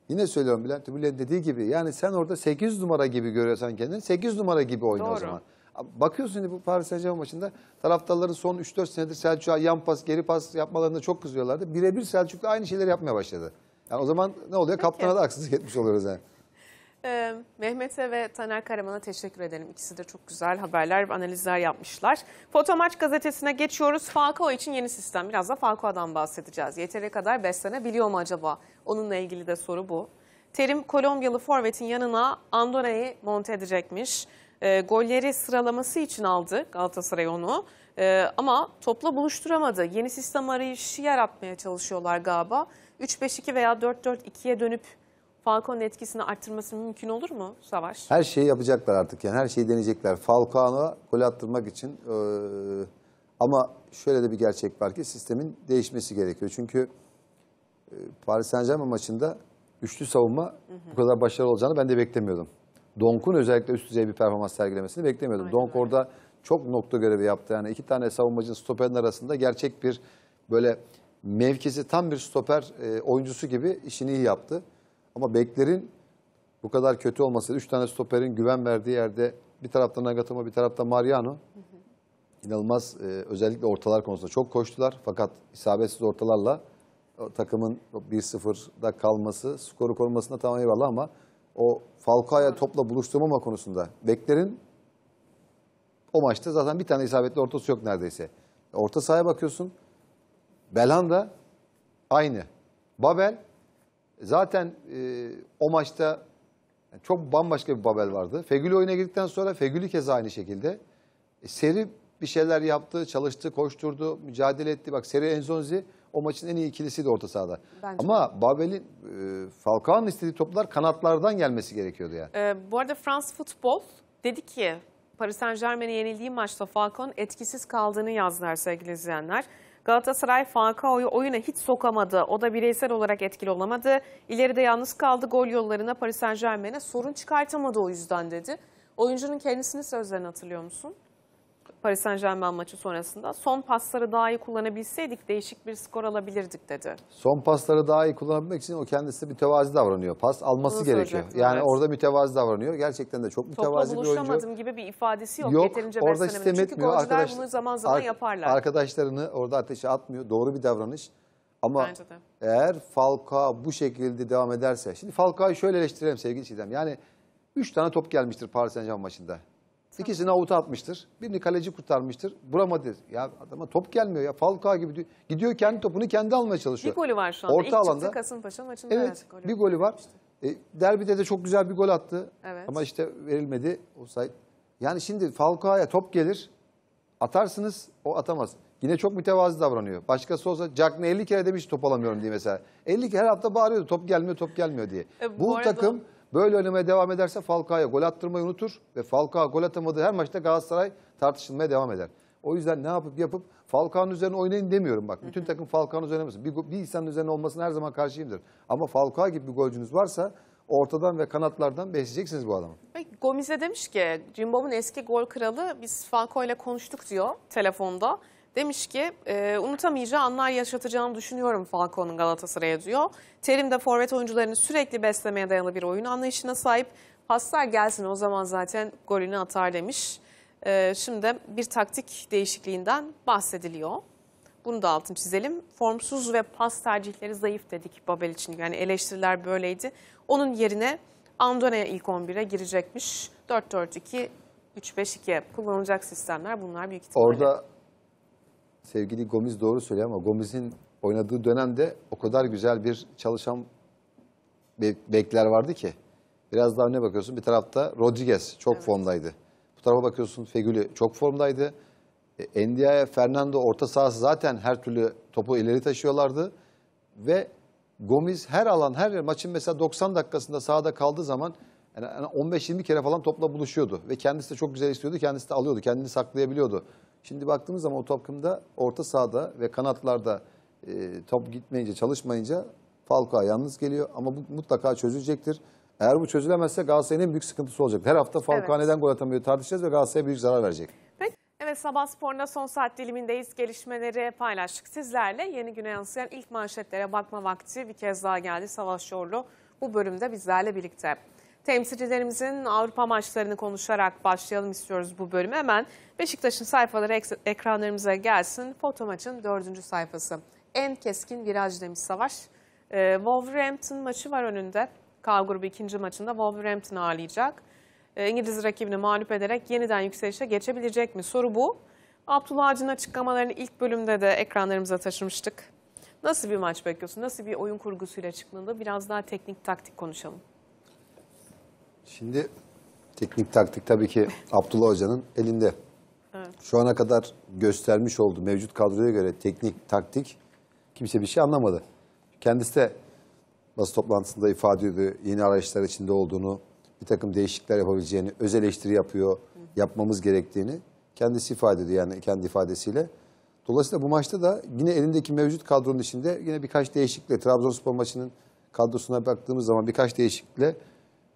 Yine söylüyorum Bülent Tübülent dediği gibi yani sen orada 8 numara gibi görüyorsan kendini 8 numara gibi oyna Doğru. o zaman. Bakıyorsun şimdi bu Paris Saint Germain maçında taraftarların son 3-4 senedir Selçuk'a yan pas geri pas yapmalarında çok kızıyorlardı. Birebir Selçuk aynı şeyleri yapmaya başladı. Yani o zaman ne oluyor? Peki. Kaptana da haksızlık etmiş oluyoruz yani. Ee, Mehmet'e ve Taner Karaman'a teşekkür edelim. İkisi de çok güzel haberler ve analizler yapmışlar. Fotomaç gazetesine geçiyoruz. Falcao için yeni sistem. Biraz da Falcao'dan bahsedeceğiz. Yeteri kadar beslenebiliyor mu acaba? Onunla ilgili de soru bu. Terim Kolombiyalı forvetin yanına Andona'yı monte edecekmiş. E, golleri sıralaması için aldı Galatasaray onu. E, ama topla buluşturamadı. Yeni sistem arayışı yaratmaya çalışıyorlar galiba. 3-5-2 veya 4-4-2'ye dönüp Falcao'nun etkisini arttırması mümkün olur mu Savaş? Her şeyi yapacaklar artık yani her şeyi deneyecekler. Falcao'na gol attırmak için e, ama şöyle de bir gerçek var ki sistemin değişmesi gerekiyor. Çünkü e, Paris Saint Germain maçında üçlü savunma hı hı. bu kadar başarılı olacağını ben de beklemiyordum. Donk'un özellikle üst düzey bir performans sergilemesini beklemiyordum. Aynen, Donk öyle. orada çok nokta görevi yaptı. Yani iki tane savunmacının stoperin arasında gerçek bir böyle mevkisi tam bir stoper e, oyuncusu gibi işini iyi yaptı. Ama beklerin bu kadar kötü olması, üç tane stoperin güven verdiği yerde bir tarafta Nagatomo, bir tarafta Mariano. Hı hı. İnanılmaz e, özellikle ortalar konusunda çok koştular. Fakat isabetsiz ortalarla o e, takımın 1-0'da kalması, skoru korumasına tamam eyvallah ama o Falcao'ya topla buluşturmama konusunda beklerin o maçta zaten bir tane isabetli ortası yok neredeyse. Orta sahaya bakıyorsun. Belanda aynı. Babel Zaten e, o maçta yani çok bambaşka bir Babel vardı. Fegüli oyuna girdikten sonra Fegüli kez aynı şekilde. E, seri bir şeyler yaptı, çalıştı, koşturdu, mücadele etti. Bak Seri Enzonzi o maçın en iyi ikilisiydi orta sahada. Bence Ama Babel'in e, Falcao'nun istediği toplar kanatlardan gelmesi gerekiyordu yani. Ee, bu arada France Futbol dedi ki Paris Saint Germain'e yenildiği maçta Falcao'nun etkisiz kaldığını yazdılar sevgili izleyenler. Galatasaray Falcao'yu oyuna hiç sokamadı. O da bireysel olarak etkili olamadı. İleride yalnız kaldı. Gol yollarına Paris Saint Germain'e sorun çıkartamadı o yüzden dedi. Oyuncunun kendisini sözlerini hatırlıyor musun? Paris Saint Germain maçı sonrasında. Son pasları daha iyi kullanabilseydik değişik bir skor alabilirdik dedi. Son pasları daha iyi kullanabilmek için o kendisi mütevazi davranıyor. Pas alması Bunu gerekiyor. Yani evet. orada mütevazi davranıyor. Gerçekten de çok mütevazi Topla bir oyuncu. gibi bir ifadesi yok. yok Yeterince orada sistem Çünkü Arkadaş, bunu zaman zaman ar yaparlar. Arkadaşlarını orada ateşe atmıyor. Doğru bir davranış. Ama eğer Falcao bu şekilde devam ederse. Şimdi Falcao'yu şöyle eleştirelim sevgili Çiğdem. Yani 3 tane top gelmiştir Paris Saint Germain maçında. İkisini avuta atmıştır. Birini kaleci kurtarmıştır. Vuramadı. Ya adama top gelmiyor ya. Falcao gibi diyor. gidiyor kendi topunu kendi almaya çalışıyor. Bir golü var şu anda. Orta İlk alanda. çıktı Kasımpaşa maçında evet, golü. bir golü var. İşte. E, derbide de çok güzel bir gol attı. Evet. Ama işte verilmedi. O say yani şimdi Falcao'ya top gelir. Atarsınız o atamaz. Yine çok mütevazı davranıyor. Başkası olsa Jack'ne 50 kere demiş top alamıyorum diye mesela. 50 kere her hafta bağırıyordu top gelmiyor top gelmiyor diye. E, bu, bu arada... takım Böyle oynamaya devam ederse Falcao'ya gol attırmayı unutur ve Falcao gol atamadığı her maçta Galatasaray tartışılmaya devam eder. O yüzden ne yapıp yapıp Falcao'nun üzerine oynayın demiyorum bak. Bütün takım Falcao'nun üzerine olmasın. Bir, bir insanın üzerine olmasına her zaman karşıyımdır. Ama Falcao gibi bir golcünüz varsa ortadan ve kanatlardan besleyeceksiniz bu adamı. Gomize demiş ki Cimbom'un eski gol kralı biz Falcao ile konuştuk diyor telefonda. Demiş ki e, unutamayacağı anlar yaşatacağını düşünüyorum Falcao'nun Galatasaray'a diyor. Terim de forvet oyuncularını sürekli beslemeye dayalı bir oyun anlayışına sahip. Paslar gelsin o zaman zaten golünü atar demiş. E, şimdi bir taktik değişikliğinden bahsediliyor. Bunu da altın çizelim. Formsuz ve pas tercihleri zayıf dedik Babel için. Yani eleştiriler böyleydi. Onun yerine Andone ilk 11'e girecekmiş. 4-4-2, 3-5-2 kullanılacak sistemler bunlar büyük ihtimalle. Orada sevgili Gomiz doğru söylüyor ama Gomiz'in oynadığı dönemde o kadar güzel bir çalışan be bekler vardı ki. Biraz daha ne bakıyorsun? Bir tarafta Rodriguez çok evet. formdaydı. Bu tarafa bakıyorsun Fegülü çok formdaydı. E, Ndiaye, Fernando orta sahası zaten her türlü topu ileri taşıyorlardı. Ve Gomiz her alan, her maçın mesela 90 dakikasında sahada kaldığı zaman yani 15-20 kere falan topla buluşuyordu. Ve kendisi de çok güzel istiyordu, kendisi de alıyordu, kendini saklayabiliyordu. Şimdi baktığımız zaman o takımda orta sahada ve kanatlarda e, top gitmeyince, çalışmayınca Falcao yalnız geliyor ama bu mutlaka çözülecektir. Eğer bu çözülemezse Galatasaray'ın en büyük sıkıntısı olacak. Her hafta Falcao evet. neden gol atamıyor tartışacağız ve Galatasaray'a büyük zarar verecek. Peki. Evet Sabah Spor'da son saat dilimindeyiz. Gelişmeleri paylaştık sizlerle. Yeni güne yansıyan ilk manşetlere bakma vakti bir kez daha geldi. Savaş Yorlu bu bölümde bizlerle birlikte temsilcilerimizin Avrupa maçlarını konuşarak başlayalım istiyoruz bu bölüme. Hemen Beşiktaş'ın sayfaları ekranlarımıza gelsin. Foto maçın dördüncü sayfası. En keskin viraj demiş Savaş. Ee, Wolverhampton maçı var önünde. K grubu ikinci maçında Wolverhampton ağırlayacak. Ee, İngiliz rakibini mağlup ederek yeniden yükselişe geçebilecek mi? Soru bu. Abdullah Avcı'nın açıklamalarını ilk bölümde de ekranlarımıza taşımıştık. Nasıl bir maç bekliyorsun? Nasıl bir oyun kurgusuyla çıkmalı? Biraz daha teknik taktik konuşalım. Şimdi teknik taktik tabii ki Abdullah Hoca'nın elinde. Evet. Şu ana kadar göstermiş oldu mevcut kadroya göre teknik taktik kimse bir şey anlamadı. Kendisi de basın toplantısında ifade ediyor yeni araçlar içinde olduğunu, bir takım değişiklikler yapabileceğini, öz eleştiri yapıyor, yapmamız gerektiğini kendisi ifade ediyor yani kendi ifadesiyle. Dolayısıyla bu maçta da yine elindeki mevcut kadronun içinde yine birkaç değişiklikle Trabzonspor maçının kadrosuna baktığımız zaman birkaç değişiklikle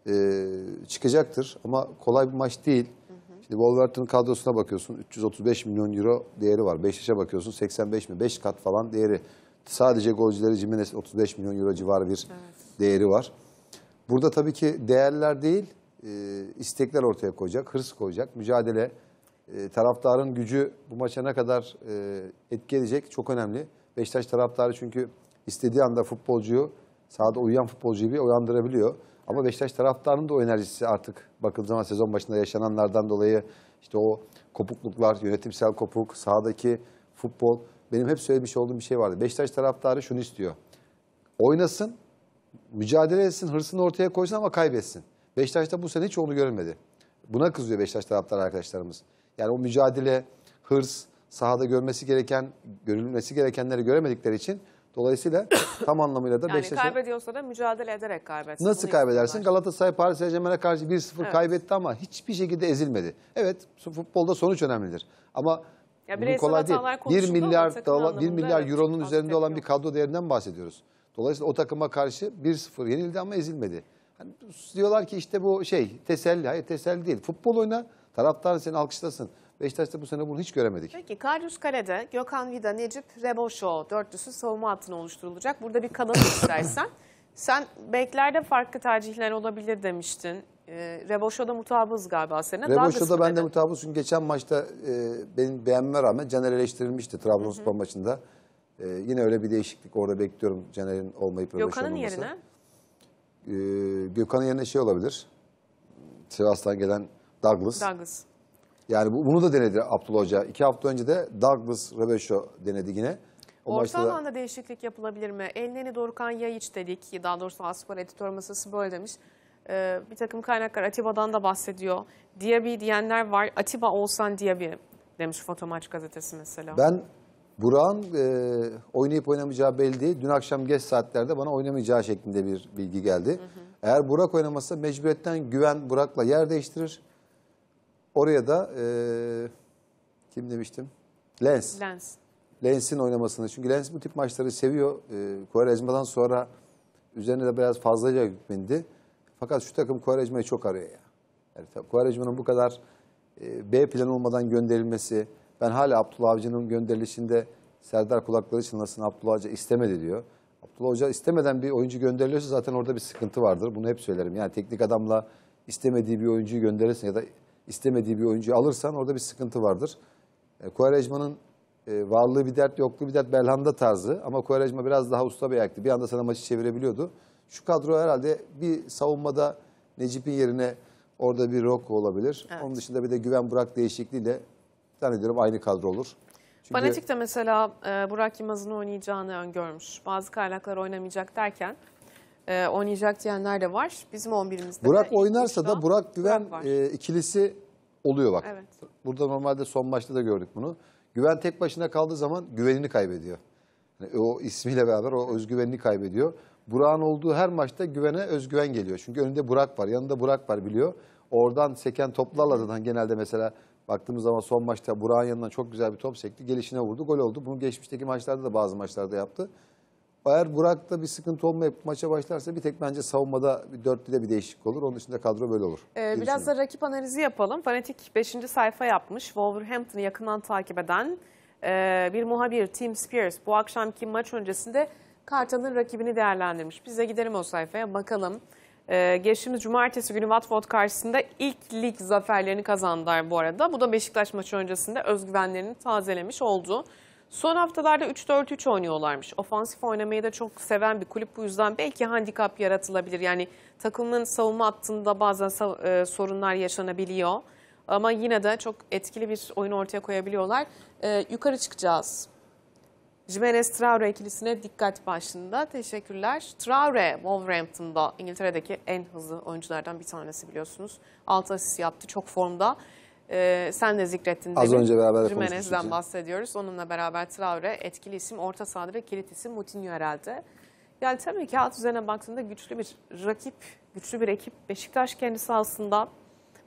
e, çıkacaktır. Ama kolay bir maç değil. Hı hı. Şimdi Wolverhampton kadrosuna bakıyorsun. 335 milyon euro değeri var. Beşiktaş'a bakıyorsun. 85 mi? 5 kat falan değeri. Sadece golcüleri Jimenez 35 milyon euro civarı bir evet. değeri var. Burada tabii ki değerler değil, e, istekler ortaya koyacak, hırs koyacak, mücadele, e, taraftarın gücü bu maça ne kadar e, etki edecek çok önemli. Beşiktaş taraftarı çünkü istediği anda futbolcuyu, sahada uyuyan futbolcuyu bir uyandırabiliyor. Ama Beşiktaş taraftarının da o enerjisi artık bakıldığı zaman sezon başında yaşananlardan dolayı işte o kopukluklar, yönetimsel kopuk, sahadaki futbol. Benim hep söylemiş olduğum bir şey vardı. Beşiktaş taraftarı şunu istiyor. Oynasın, mücadele etsin, hırsını ortaya koysun ama kaybetsin. Beşiktaş'ta bu sene hiç onu görmedi. Buna kızıyor Beşiktaş taraftarı arkadaşlarımız. Yani o mücadele, hırs, sahada görmesi gereken, görülmesi gerekenleri göremedikleri için Dolayısıyla tam anlamıyla da yani Beşiktaş'a... Yani kaybediyorsa da mücadele ederek kaybetsin. Nasıl kaybedersin? Galatasaray Paris Saint-Germain'e karşı 1-0 evet. kaybetti ama hiçbir şekilde ezilmedi. Evet futbolda sonuç önemlidir. Ama ya bu kolay değil. 1 milyar, dola, 1 milyar evet, euronun üzerinde olan bir kadro değerinden bahsediyoruz. Dolayısıyla o takıma karşı 1-0 yenildi ama ezilmedi. Hani diyorlar ki işte bu şey teselli. Hayır teselli değil. Futbol oyna, taraftar seni alkışlasın. Beşiktaş'ta bu sene bunu hiç göremedik. Peki Karius Kale'de Gökhan Vida, Necip, Reboşo dörtlüsü savunma hattına oluşturulacak. Burada bir kalalım istersen. Sen beklerde farklı tercihler olabilir demiştin. E, ee, Reboşo'da mutabız galiba senin. Reboşo'da ben de mutabız geçen maçta e, benim beğenme rağmen Caner eleştirilmişti Trabzonspor maçında. E, yine öyle bir değişiklik orada bekliyorum Caner'in olmayıp Reboşo'nun Gökhan'ın yerine? E, Gökhan'ın yerine şey olabilir. Sivas'tan gelen Douglas. Douglas. Yani bunu da denedi Abdullah Hoca. İki hafta önce de Douglas Rebeşo denedi yine. O Orta da... değişiklik yapılabilir mi? Elneni Dorukhan Yayiç dedik. Daha doğrusu Aspor Editör Masası böyle demiş. Ee, bir takım kaynaklar Atiba'dan da bahsediyor. Diaby diyenler var. Atiba olsan Diaby demiş Fotomaç gazetesi mesela. Ben Burak'ın e, oynayıp oynamayacağı belli değil. Dün akşam geç saatlerde bana oynamayacağı şeklinde bir bilgi geldi. Hı hı. Eğer Burak oynamazsa mecburiyetten Güven Burak'la yer değiştirir. Oraya da e, kim demiştim? Lens. Lens. Lens'in oynamasını. Çünkü Lens bu tip maçları seviyor. E, Kuvarezma'dan sonra üzerine de biraz fazlaca hükmendi. Fakat şu takım Kuvarezma'yı çok arıyor ya. Yani, Kuvarezma'nın bu kadar e, B planı olmadan gönderilmesi. Ben hala Abdullah Avcı'nın gönderilişinde Serdar kulakları çınlasın Abdullah Hoca istemedi diyor. Abdullah Hoca istemeden bir oyuncu gönderiliyorsa zaten orada bir sıkıntı vardır. Bunu hep söylerim. Yani teknik adamla istemediği bir oyuncuyu gönderirsin ya da istemediği bir oyuncuyu alırsan orada bir sıkıntı vardır. E, Kuarejma'nın e, varlığı bir dert, yokluğu bir dert Belhanda tarzı ama Kuarejma biraz daha usta bir ayaktı. Bir anda sana maçı çevirebiliyordu. Şu kadro herhalde bir savunmada Necip'in yerine orada bir Rocco olabilir. Evet. Onun dışında bir de Güven Burak değişikliğiyle zannediyorum aynı kadro olur. Çünkü... Fanatik de mesela e, Burak Yılmaz'ın oynayacağını öngörmüş. Bazı kaynaklar oynamayacak derken e, oynayacak diyenler de var. Bizim 11'imizde. Burak oynarsa da Burak Güven Burak e, ikilisi oluyor bak. Evet. Burada normalde son maçta da gördük bunu. Güven tek başına kaldığı zaman güvenini kaybediyor. Yani o ismiyle beraber o özgüvenini kaybediyor. Burak'ın olduğu her maçta güvene özgüven geliyor. Çünkü önünde Burak var, yanında Burak var biliyor. Oradan seken toplarla zaten genelde mesela baktığımız zaman son maçta Burak'ın yanından çok güzel bir top sekti. Gelişine vurdu, gol oldu. Bunu geçmişteki maçlarda da bazı maçlarda yaptı. Eğer Burak'ta bir sıkıntı olmayıp maça başlarsa bir tek bence savunmada bir dörtlüde bir değişiklik olur. Onun dışında kadro böyle olur. Ee, biraz da rakip analizi yapalım. Fanatik 5. sayfa yapmış. Wolverhampton'ı yakından takip eden e, bir muhabir Tim Spears bu akşamki maç öncesinde Kartal'ın rakibini değerlendirmiş. Biz de gidelim o sayfaya bakalım. Ee, geçtiğimiz cumartesi günü Watford karşısında ilk lig zaferlerini kazandılar bu arada. Bu da Beşiktaş maçı öncesinde özgüvenlerini tazelemiş oldu. Son haftalarda 3-4-3 oynuyorlarmış. Ofansif oynamayı da çok seven bir kulüp bu yüzden belki handikap yaratılabilir. Yani takımın savunma hattında bazen e, sorunlar yaşanabiliyor. Ama yine de çok etkili bir oyun ortaya koyabiliyorlar. Ee, yukarı çıkacağız. Jimenez Traore ikilisine dikkat başlığında. Teşekkürler. Traore Wolverhampton'da İngiltere'deki en hızlı oyunculardan bir tanesi biliyorsunuz. 6 asist yaptı çok formda. Ee, sen de zikrettin. Az önce beraber Jimenez'den bahsediyoruz. Onunla beraber Traore etkili isim, orta sahada ve kilit isim Moutinho herhalde. Yani tabii ki kağıt üzerine baktığında güçlü bir rakip, güçlü bir ekip. Beşiktaş kendisi aslında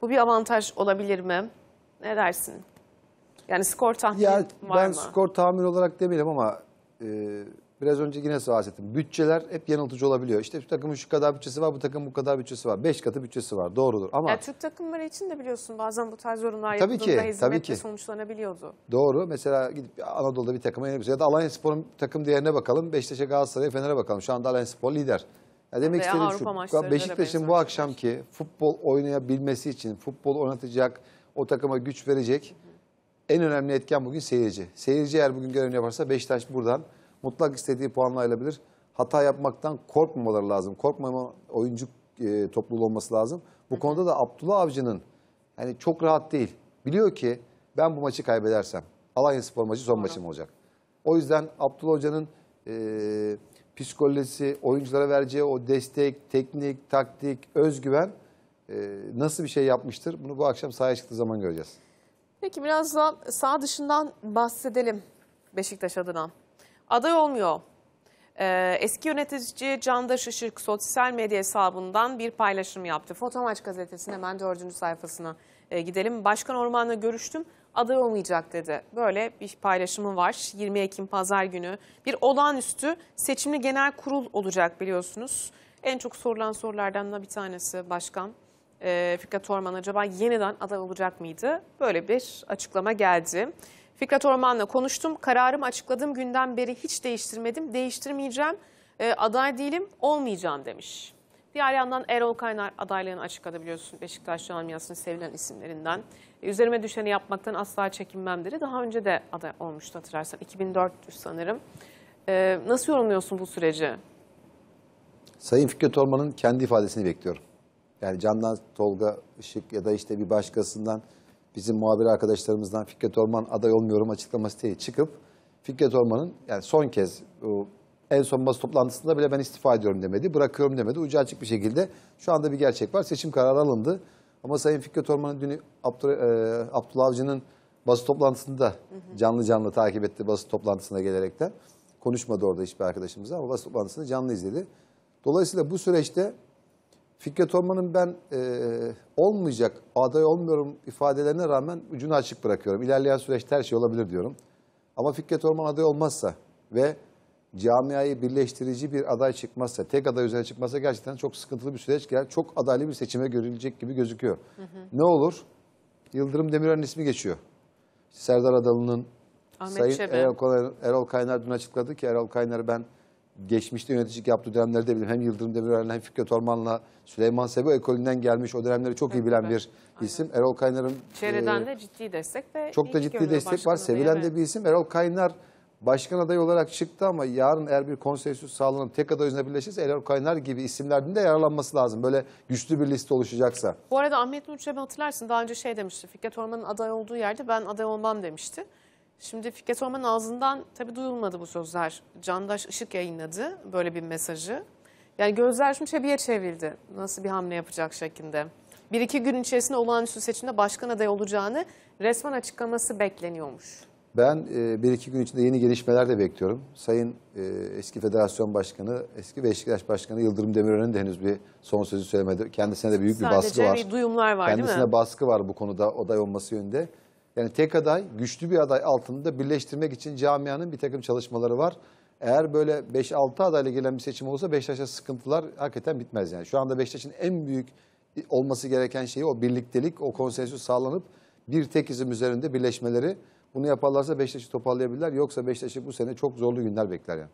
bu bir avantaj olabilir mi? Ne dersin? Yani skor tahmini ya, var ben mı? Ben skor tahmin olarak demeyelim ama e, Biraz önce yine bahsettim. Bütçeler hep yanıltıcı olabiliyor. İşte bu takımın şu kadar bütçesi var, bu takım bu kadar bütçesi var. Beş katı bütçesi var. Doğrudur ama... Ya, Türk takımları için de biliyorsun bazen bu tarz yorumlar tabii yapıldığında ki, hizmetle tabii ki. sonuçlanabiliyordu. Doğru. Mesela gidip Anadolu'da bir takıma yenebiliriz. Ya da Alanya Spor'un takım değerine bakalım. Beşiktaş'a Galatasaray'a Fener'e bakalım. Şu anda Alanya Spor lider. Ya demek istediğim şu. Beşiktaş'ın bu akşamki futbol oynayabilmesi için futbol oynatacak, o takıma güç verecek hı hı. en önemli etken bugün seyirci. Seyirci eğer bugün görevini yaparsa Beşiktaş buradan mutlak istediği puanla ayrılabilir. Hata yapmaktan korkmamaları lazım. Korkmama oyuncu e, topluluğu olması lazım. Bu konuda da Abdullah Avcı'nın yani çok rahat değil. Biliyor ki ben bu maçı kaybedersem Alanya Spor maçı son Doğru. maçım olacak. O yüzden Abdullah Hoca'nın e, psikolojisi, oyunculara vereceği o destek, teknik, taktik, özgüven e, nasıl bir şey yapmıştır? Bunu bu akşam sahaya çıktığı zaman göreceğiz. Peki biraz da sağ dışından bahsedelim Beşiktaş adına aday olmuyor. Ee, eski yönetici Candaş Işık sosyal medya hesabından bir paylaşım yaptı. Fotomaç gazetesinin hemen dördüncü sayfasına e, gidelim. Başkan Orman'la görüştüm aday olmayacak dedi. Böyle bir paylaşımı var 20 Ekim pazar günü. Bir olağanüstü seçimli genel kurul olacak biliyorsunuz. En çok sorulan sorulardan da bir tanesi başkan. Ee, Fikret Orman acaba yeniden aday olacak mıydı? Böyle bir açıklama geldi. Fikret Orman'la konuştum. Kararımı açıkladığım günden beri hiç değiştirmedim. Değiştirmeyeceğim. E, aday değilim, olmayacağım demiş. Diğer yandan Erol Kaynar adaylığını açıkladı biliyorsun. Beşiktaş camiasının sevilen isimlerinden. E, üzerime düşeni yapmaktan asla çekinmem dedi. Daha önce de aday olmuştu hatırlarsan. 2004 sanırım. E, nasıl yorumluyorsun bu süreci? Sayın Fikret Orman'ın kendi ifadesini bekliyorum. Yani Candan Tolga Işık ya da işte bir başkasından bizim muhabir arkadaşlarımızdan Fikret Orman aday olmuyorum açıklaması diye çıkıp Fikret Orman'ın yani son kez en son basın toplantısında bile ben istifa ediyorum demedi, bırakıyorum demedi. Ucu açık bir şekilde şu anda bir gerçek var. Seçim kararı alındı. Ama Sayın Fikret Orman'ın dün Abdur, e, Abdullah Avcı'nın basın toplantısında canlı canlı takip etti basın toplantısına gelerekten. Konuşmadı orada hiçbir arkadaşımız ama basın toplantısını canlı izledi. Dolayısıyla bu süreçte Fikret Orman'ın ben e, olmayacak, aday olmuyorum ifadelerine rağmen ucunu açık bırakıyorum. İlerleyen süreçte her şey olabilir diyorum. Ama Fikret Orman aday olmazsa ve camiayı birleştirici bir aday çıkmazsa, tek aday üzerine çıkmazsa gerçekten çok sıkıntılı bir süreç gelir. Çok adaylı bir seçime görülecek gibi gözüküyor. Hı hı. Ne olur? Yıldırım Demirören ismi geçiyor. Serdar Adalı'nın, Sayın Şebe. Erol, Erol Kaynar dün açıkladı ki Erol Kaynar ben geçmişte yöneticilik yaptığı dönemlerde bile hem Yıldırım Demirören'le hem Fikret Orman'la Süleyman Sebo ekolünden gelmiş o dönemleri çok iyi bilen bir Aynen. isim. Erol Kaynar'ın çevreden e, de ciddi destek ve çok da ciddi destek var. Sevilen de bir isim. Erol Kaynar başkan adayı olarak çıktı ama yarın eğer bir konsensüs sağlanıp tek aday yüzüne birleşirse Erol Kaynar gibi isimlerden de yararlanması lazım. Böyle güçlü bir liste oluşacaksa. Bu arada Ahmet Nur hatırlarsın daha önce şey demişti. Fikret Orman'ın aday olduğu yerde ben aday olmam demişti. Şimdi Fikret Orman'ın ağzından tabii duyulmadı bu sözler. Candaş Işık yayınladı böyle bir mesajı. Yani gözler şimdi şebiye çevrildi. Nasıl bir hamle yapacak şeklinde. Bir iki gün içerisinde olağanüstü seçimde başkan aday olacağını resmen açıklaması bekleniyormuş. Ben e, bir iki gün içinde yeni gelişmeler de bekliyorum. Sayın e, eski federasyon başkanı, eski Beşiktaş başkanı Yıldırım Demirören'in de henüz bir son sözü söylemedi. Kendisine de büyük Sadece bir baskı var. Sadece duyumlar var Kendisine değil mi? Kendisine baskı var bu konuda oday olması yönünde. Yani tek aday, güçlü bir aday altında birleştirmek için camianın bir takım çalışmaları var. Eğer böyle 5-6 adayla gelen bir seçim olsa Beşiktaş'a sıkıntılar hakikaten bitmez yani. Şu anda Beşiktaş'ın en büyük olması gereken şeyi o birliktelik, o konsensüs sağlanıp bir tek izim üzerinde birleşmeleri. Bunu yaparlarsa Beşiktaş'ı toparlayabilirler. Yoksa Beşiktaş'ı bu sene çok zorlu günler bekler yani.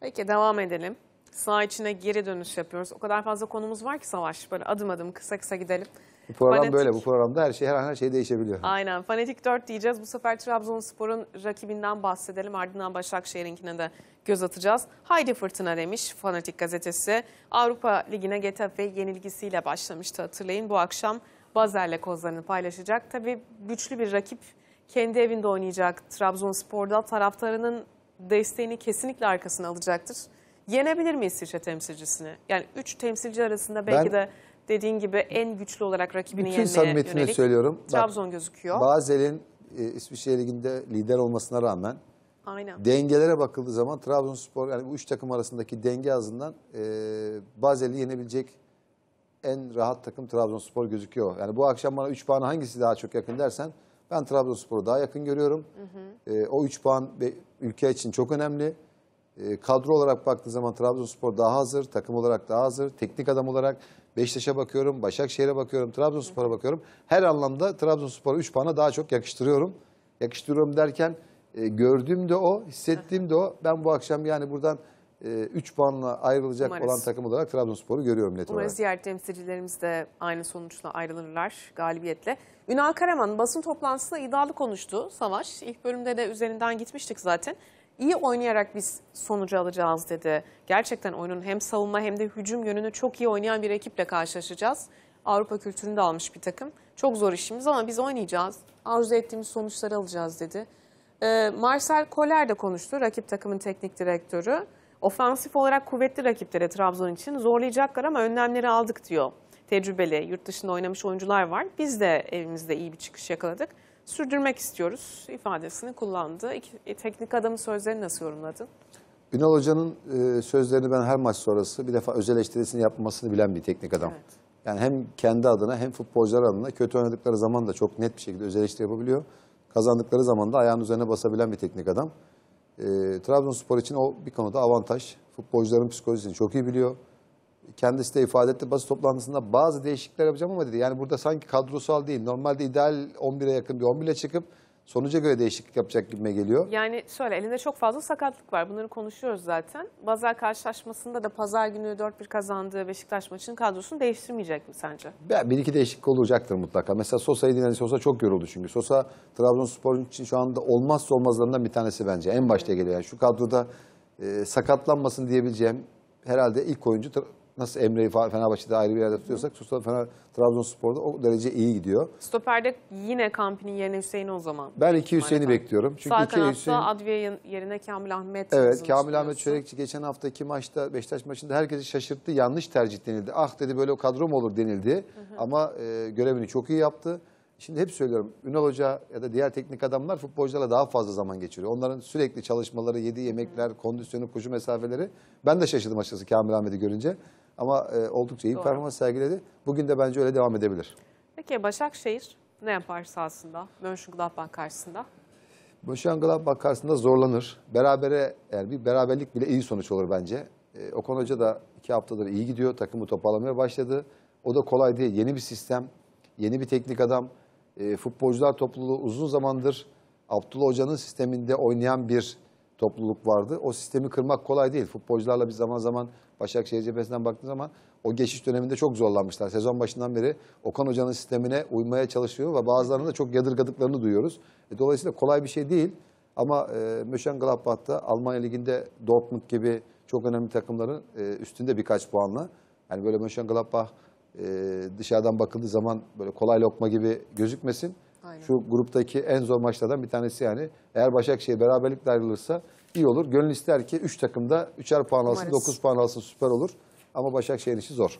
Peki devam edelim. Sağ içine geri dönüş yapıyoruz. O kadar fazla konumuz var ki Savaş. Böyle adım adım kısa kısa gidelim. Bu program Fanatik. böyle. Bu programda her şey her an her şey değişebiliyor. Aynen. Fanatik 4 diyeceğiz. Bu sefer Trabzonspor'un rakibinden bahsedelim. Ardından Başakşehir'inkine de göz atacağız. Haydi fırtına demiş Fanatik gazetesi. Avrupa Ligi'ne Getafe yenilgisiyle başlamıştı hatırlayın. Bu akşam Bazer'le kozlarını paylaşacak. Tabii güçlü bir rakip kendi evinde oynayacak Trabzonspor'da. Taraftarının desteğini kesinlikle arkasına alacaktır. Yenebilir mi İsviçre temsilcisini? Yani 3 temsilci arasında belki ben, de dediğin gibi en güçlü olarak rakibini Bütün yenmeye yönelik söylüyorum. Trabzon Bak, gözüküyor. Bazel'in e, İsviçre Ligi'nde lider olmasına rağmen Aynen. dengelere bakıldığı zaman Trabzonspor yani bu üç takım arasındaki denge azından e, Bazel'i yenebilecek en rahat takım Trabzonspor gözüküyor. Yani bu akşam bana 3 puanı hangisi daha çok yakın dersen ben Trabzonspor'u daha yakın görüyorum. Hı hı. E, o 3 puan ülke için çok önemli. E, kadro olarak baktığı zaman Trabzonspor daha hazır, takım olarak daha hazır, teknik adam olarak Beşiktaş'a bakıyorum, Başakşehir'e bakıyorum, Trabzonspor'a bakıyorum. Her anlamda Trabzonspor'a 3 puana daha çok yakıştırıyorum. Yakıştırıyorum derken e, gördüğüm de o, hissettiğim de o. Ben bu akşam yani buradan 3 e, puanla ayrılacak Umarız. olan takım olarak Trabzonspor'u görüyorum net Umarız olarak. Umarız diğer temsilcilerimiz de aynı sonuçla ayrılırlar galibiyetle. Ünal Karaman basın toplantısında iddialı konuştu Savaş. İlk bölümde de üzerinden gitmiştik zaten iyi oynayarak biz sonucu alacağız dedi. Gerçekten oyunun hem savunma hem de hücum yönünü çok iyi oynayan bir ekiple karşılaşacağız. Avrupa kültürünü de almış bir takım. Çok zor işimiz ama biz oynayacağız. Arzu ettiğimiz sonuçları alacağız dedi. E, Marcel Koller de konuştu. Rakip takımın teknik direktörü. Ofansif olarak kuvvetli rakiplere Trabzon için zorlayacaklar ama önlemleri aldık diyor. Tecrübeli, yurt dışında oynamış oyuncular var. Biz de evimizde iyi bir çıkış yakaladık sürdürmek istiyoruz ifadesini kullandı. İki, e, teknik adamın sözlerini nasıl yorumladın? Ünal Hoca'nın e, sözlerini ben her maç sonrası bir defa özel eleştirisini yapmasını bilen bir teknik adam. Evet. Yani hem kendi adına hem futbolcular adına kötü oynadıkları zaman da çok net bir şekilde öz eleştiri yapabiliyor. Kazandıkları zaman da ayağının üzerine basabilen bir teknik adam. E, Trabzonspor için o bir konuda avantaj. Futbolcuların psikolojisini çok iyi biliyor kendisi de ifade etti basın toplantısında bazı değişiklikler yapacağım ama dedi. Yani burada sanki kadrosal değil. Normalde ideal 11'e yakın bir 11'e çıkıp sonuca göre değişiklik yapacak gibime geliyor. Yani şöyle elinde çok fazla sakatlık var. Bunları konuşuyoruz zaten. Bazar karşılaşmasında da pazar günü 4-1 kazandığı Beşiktaş maçının kadrosunu değiştirmeyecek mi sence? Ya, bir iki değişiklik olacaktır mutlaka. Mesela Sosa'yı dinledi. Hani Sosa çok yoruldu çünkü. Sosa Trabzonspor için şu anda olmazsa olmazlarından bir tanesi bence. En başta geliyor. Yani şu kadroda e, sakatlanmasın diyebileceğim herhalde ilk oyuncu Nasıl Emre'yi Fenerbahçe'de ayrı bir yerde tutuyorsak Tuzla Fener Trabzonspor'da o derece iyi gidiyor. Stoper'de yine Kampi'nin yerine Hüseyin o zaman. Ben iki Hüseyin'i bekliyorum. Çünkü Sağ iki kanatta Hüseyin... Adviye yerine Kamil Ahmet. Evet Kamil Ahmet Çörekçi geçen haftaki maçta Beşiktaş maçında herkesi şaşırttı. Yanlış tercih denildi. Ah dedi böyle o kadro mu olur denildi. Hı hı. Ama e, görevini çok iyi yaptı. Şimdi hep söylüyorum Ünal Hoca ya da diğer teknik adamlar futbolcularla daha fazla zaman geçiriyor. Onların sürekli çalışmaları, yediği yemekler, kondisyonu, koşu mesafeleri. Ben de şaşırdım açıkçası Kamil Ahmet'i görünce. Ama e, oldukça iyi performans sergiledi. Bugün de bence öyle devam edebilir. Peki Başakşehir ne yapar sahasında? Mönchengladbach karşısında? Mönchengladbach karşısında zorlanır. Berabere yani bir beraberlik bile iyi sonuç olur bence. E, Okan Hoca da iki haftadır iyi gidiyor. Takımı toparlamaya başladı. O da kolay değil. Yeni bir sistem, yeni bir teknik adam. E, futbolcular topluluğu uzun zamandır Abdullah Hoca'nın sisteminde oynayan bir topluluk vardı. O sistemi kırmak kolay değil. Futbolcularla bir zaman zaman Başakşehir cephesinden baktığın zaman o geçiş döneminde çok zorlanmışlar. Sezon başından beri Okan Hoca'nın sistemine uymaya çalışıyor ve bazılarının da çok yadırgadıklarını duyuyoruz. E, dolayısıyla kolay bir şey değil. Ama e, Mönchengladbach'ta Almanya Ligi'nde Dortmund gibi çok önemli takımların e, üstünde birkaç puanla. Yani böyle Mönchengladbach e, dışarıdan bakıldığı zaman böyle kolay lokma gibi gözükmesin. Aynen. Şu gruptaki en zor maçlardan bir tanesi yani. Eğer Başakşehir beraberlikle ayrılırsa iyi olur. Gönül ister ki 3 takım da 3'er puan alsın, 9 puan alsın süper olur. Ama Başakşehir işi zor.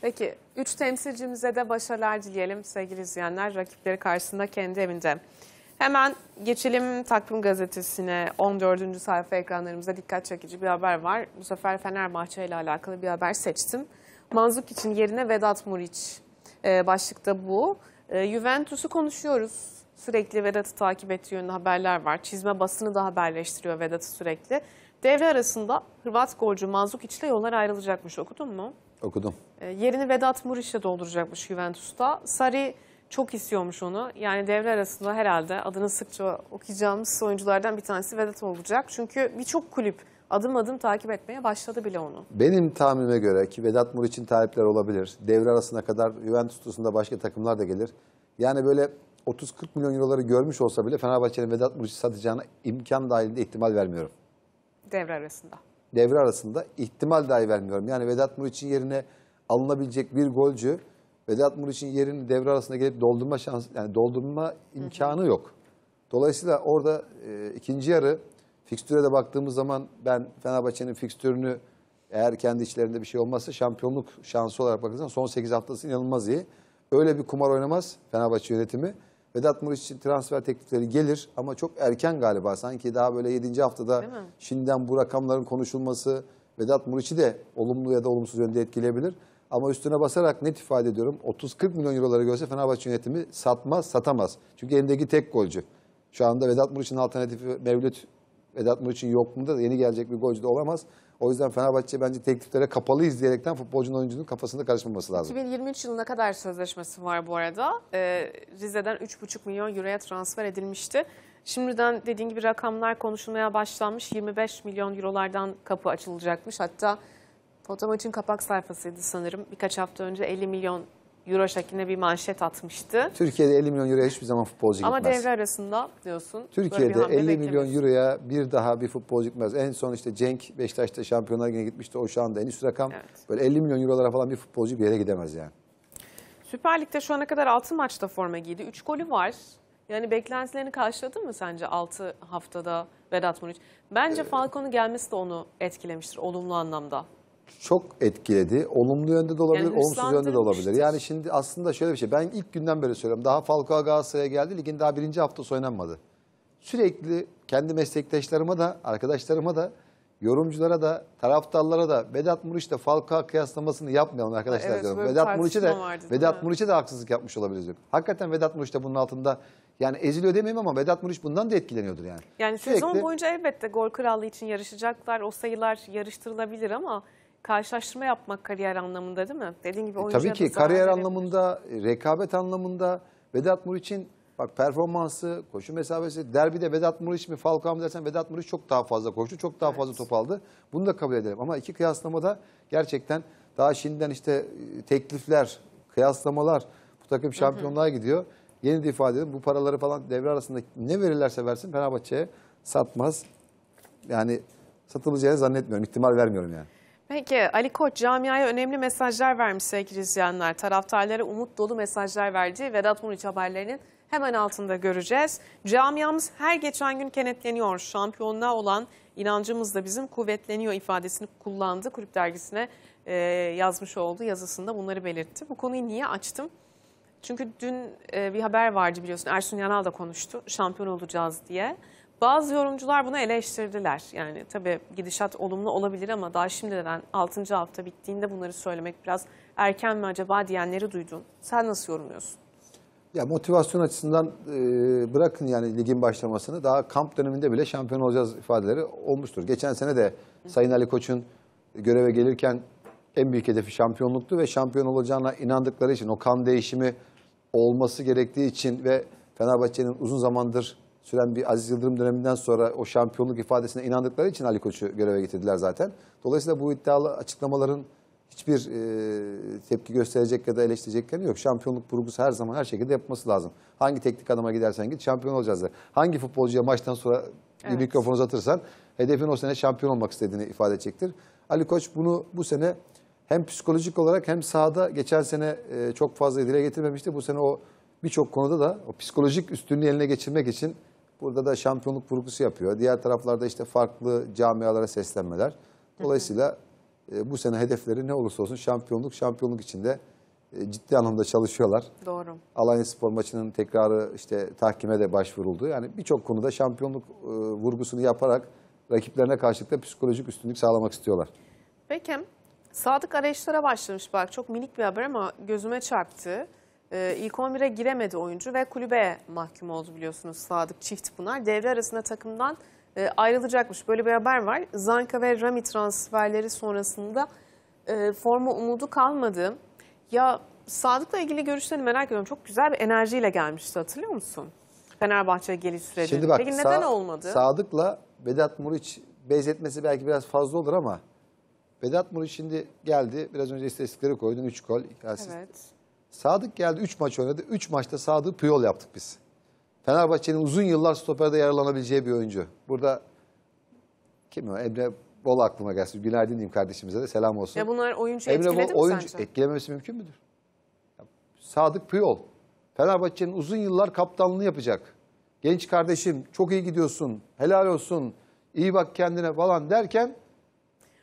Peki 3 temsilcimize de başarılar dileyelim sevgili izleyenler rakipleri karşısında kendi evinde. Hemen geçelim Takvim Gazetesi'ne 14. sayfa ekranlarımızda dikkat çekici bir haber var. Bu sefer Fenerbahçe ile alakalı bir haber seçtim. Manzuk için yerine Vedat Muriç e, başlıkta bu. Ee, Juventus'u konuşuyoruz. Sürekli Vedat'ı takip ettiği yönünde haberler var. Çizme basını da haberleştiriyor Vedat'ı sürekli. Devre arasında Hırvat golcü Manzukic ile yollar ayrılacakmış. Okudun mu? Okudum. Ee, yerini Vedat Muriç'le dolduracakmış Juventus'ta. Sarı çok istiyormuş onu. Yani devre arasında herhalde adını sıkça okuyacağımız oyunculardan bir tanesi Vedat olacak. Çünkü birçok kulüp adım adım takip etmeye başladı bile onu. Benim tahminime göre ki Vedat Mur talepler olabilir. Devre arasına kadar Juventus dışında başka takımlar da gelir. Yani böyle 30-40 milyon euroları görmüş olsa bile Fenerbahçe'nin Vedat Muriç'i satacağına imkan dahilinde ihtimal vermiyorum. Devre arasında. Devre arasında ihtimal dahi vermiyorum. Yani Vedat Muriç'in yerine alınabilecek bir golcü Vedat Muriç'in yerini devre arasında gelip doldurma şans yani doldurma imkanı yok. Dolayısıyla orada e, ikinci yarı Fikstüre de baktığımız zaman ben Fenerbahçe'nin fikstürünü eğer kendi içlerinde bir şey olmazsa şampiyonluk şansı olarak bakırsan son 8 haftası inanılmaz iyi. Öyle bir kumar oynamaz Fenerbahçe yönetimi. Vedat Muriç için transfer teklifleri gelir ama çok erken galiba. Sanki daha böyle 7. haftada şimdiden bu rakamların konuşulması Vedat Muriç'i de olumlu ya da olumsuz yönde etkileyebilir. Ama üstüne basarak net ifade ediyorum 30-40 milyon euroları görse Fenerbahçe yönetimi satmaz, satamaz. Çünkü elindeki tek golcü. Şu anda Vedat Muriç'in alternatifi Mevlüt Vedat Muriç'in yokluğunda da yeni gelecek bir golcü de olamaz. O yüzden Fenerbahçe bence tekliflere kapalı izleyerekten futbolcunun oyuncunun kafasında karışmaması lazım. 2023 yılına kadar sözleşmesi var bu arada. Ee, Rize'den 3,5 milyon euroya transfer edilmişti. Şimdiden dediğin gibi rakamlar konuşulmaya başlanmış. 25 milyon eurolardan kapı açılacakmış. Hatta Fotomaç'ın kapak sayfasıydı sanırım. Birkaç hafta önce 50 milyon Euroşakine bir manşet atmıştı. Türkiye'de 50 milyon euroya hiçbir zaman futbolcu Ama gitmez. Ama devre arasında diyorsun. Türkiye'de 50 milyon euroya bir daha bir futbolcu gitmez. En son işte Cenk Beşiktaş'ta şampiyonlar yine gitmişti. O şu anda en üst rakam. Evet. Böyle 50 milyon eurolara falan bir futbolcu bir yere gidemez yani. Süper Lig'de şu ana kadar 6 maçta forma giydi. 3 golü var. Yani beklentilerini karşıladı mı sence 6 haftada Vedat Muriç? Bence ee, Falcon'un gelmesi de onu etkilemiştir olumlu anlamda çok etkiledi. Olumlu yönde de olabilir, Yani olumsuz yönde de olabilir. Yani şimdi aslında şöyle bir şey. Ben ilk günden beri söylüyorum. Daha Falcao Galatasaray'a geldi. Ligin daha birinci haftası oynanmadı. Sürekli kendi meslektaşlarıma da, arkadaşlarıma da, yorumculara da, taraftarlara da Vedat Muriç'le Falcao kıyaslamasını yapmayalım arkadaşlar Evet, diyorum. Vedat Muriç'e de vardı, Vedat mi? Muriç'e de haksızlık yapmış olabiliriz Hakikaten Vedat Muriç de bunun altında yani eziliyor demeyeyim ama Vedat Muriç bundan da etkileniyordur yani. Yani sezon boyunca elbette gol krallığı için yarışacaklar. O sayılar yarıştırılabilir ama karşılaştırma yapmak kariyer anlamında değil mi? Dediğin gibi oyuncu e, oyuncuya Tabii ki kariyer verebilir. anlamında, e, rekabet anlamında Vedat Muriç'in bak performansı, koşu mesafesi, derbide Vedat Muriç mi Falcao mı dersen Vedat Muriç çok daha fazla koştu, çok daha evet. fazla top aldı. Bunu da kabul edelim ama iki kıyaslamada gerçekten daha şimdiden işte e, teklifler, kıyaslamalar bu takım şampiyonluğa gidiyor. Yeni de ifade edeyim bu paraları falan devre arasında ne verirlerse versin Fenerbahçe'ye satmaz. Yani satılacağını zannetmiyorum, ihtimal vermiyorum yani. Peki Ali Koç camiaya önemli mesajlar vermiş sevgili izleyenler. Taraftarlara umut dolu mesajlar verdiği Vedat Muriç haberlerinin hemen altında göreceğiz. Camiamız her geçen gün kenetleniyor. Şampiyonluğa olan inancımız da bizim kuvvetleniyor ifadesini kullandı. Kulüp dergisine e, yazmış olduğu yazısında bunları belirtti. Bu konuyu niye açtım? Çünkü dün e, bir haber vardı biliyorsun Ersun Yanal da konuştu şampiyon olacağız diye. Bazı yorumcular bunu eleştirdiler. Yani tabii gidişat olumlu olabilir ama daha şimdiden 6. hafta bittiğinde bunları söylemek biraz erken mi acaba diyenleri duydun. Sen nasıl yorumluyorsun? Ya motivasyon açısından e, bırakın yani ligin başlamasını daha kamp döneminde bile şampiyon olacağız ifadeleri olmuştur. Geçen sene de Sayın Ali Koç'un göreve gelirken en büyük hedefi şampiyonluktu ve şampiyon olacağına inandıkları için o kan değişimi olması gerektiği için ve Fenerbahçe'nin uzun zamandır süren bir Aziz Yıldırım döneminden sonra o şampiyonluk ifadesine inandıkları için Ali Koç'u göreve getirdiler zaten. Dolayısıyla bu iddialı açıklamaların hiçbir e, tepki gösterecek ya da eleştirecekleri yok. Şampiyonluk vurgusu her zaman her şekilde yapması lazım. Hangi teknik adama gidersen git şampiyon olacağız der. Hangi futbolcuya maçtan sonra evet. bir mikrofon uzatırsan hedefin o sene şampiyon olmak istediğini ifade edecektir. Ali Koç bunu bu sene hem psikolojik olarak hem sahada geçen sene e, çok fazla dile getirmemişti. Bu sene o birçok konuda da o psikolojik üstünlüğü eline geçirmek için Burada da şampiyonluk vurgusu yapıyor. Diğer taraflarda işte farklı camialara seslenmeler. Dolayısıyla e, bu sene hedefleri ne olursa olsun şampiyonluk, şampiyonluk içinde e, ciddi anlamda çalışıyorlar. Doğru. Alanya Spor maçının tekrarı işte tahkime de başvuruldu. Yani birçok konuda şampiyonluk e, vurgusunu yaparak rakiplerine karşılık da psikolojik üstünlük sağlamak istiyorlar. Peki, Sadık arayışlara başlamış bak. Çok minik bir haber ama gözüme çarptı. Ee, ilk 11'e giremedi oyuncu ve kulübe mahkum oldu biliyorsunuz Sadık çift Çiftpınar. Devre arasında takımdan e, ayrılacakmış. Böyle bir haber var. Zanka ve Rami transferleri sonrasında e, forma umudu kalmadı. Ya Sadık'la ilgili görüşlerini merak ediyorum. Çok güzel bir enerjiyle gelmişti hatırlıyor musun? Fenerbahçe'ye geliş süreci. Şimdi bak, Peki neden Sa olmadı? Sadık'la Vedat Muriç benzetmesi belki biraz fazla olur ama Vedat Muriç şimdi geldi. Biraz önce istatistikleri koydun. 3 gol, 2 Evet. Sadık geldi 3 maç oynadı. 3 maçta Sadık piyol yaptık biz. Fenerbahçe'nin uzun yıllar stoperde yararlanabileceği bir oyuncu. Burada kim o? Emre Bol aklıma gelsin. Günaydın diyeyim kardeşimize de selam olsun. Ya bunlar oyuncu Emre etkiledi Bol, mi oyuncu sence? Etkilememesi mümkün müdür? Sadık Puyol. Fenerbahçe'nin uzun yıllar kaptanlığını yapacak. Genç kardeşim çok iyi gidiyorsun. Helal olsun. İyi bak kendine falan derken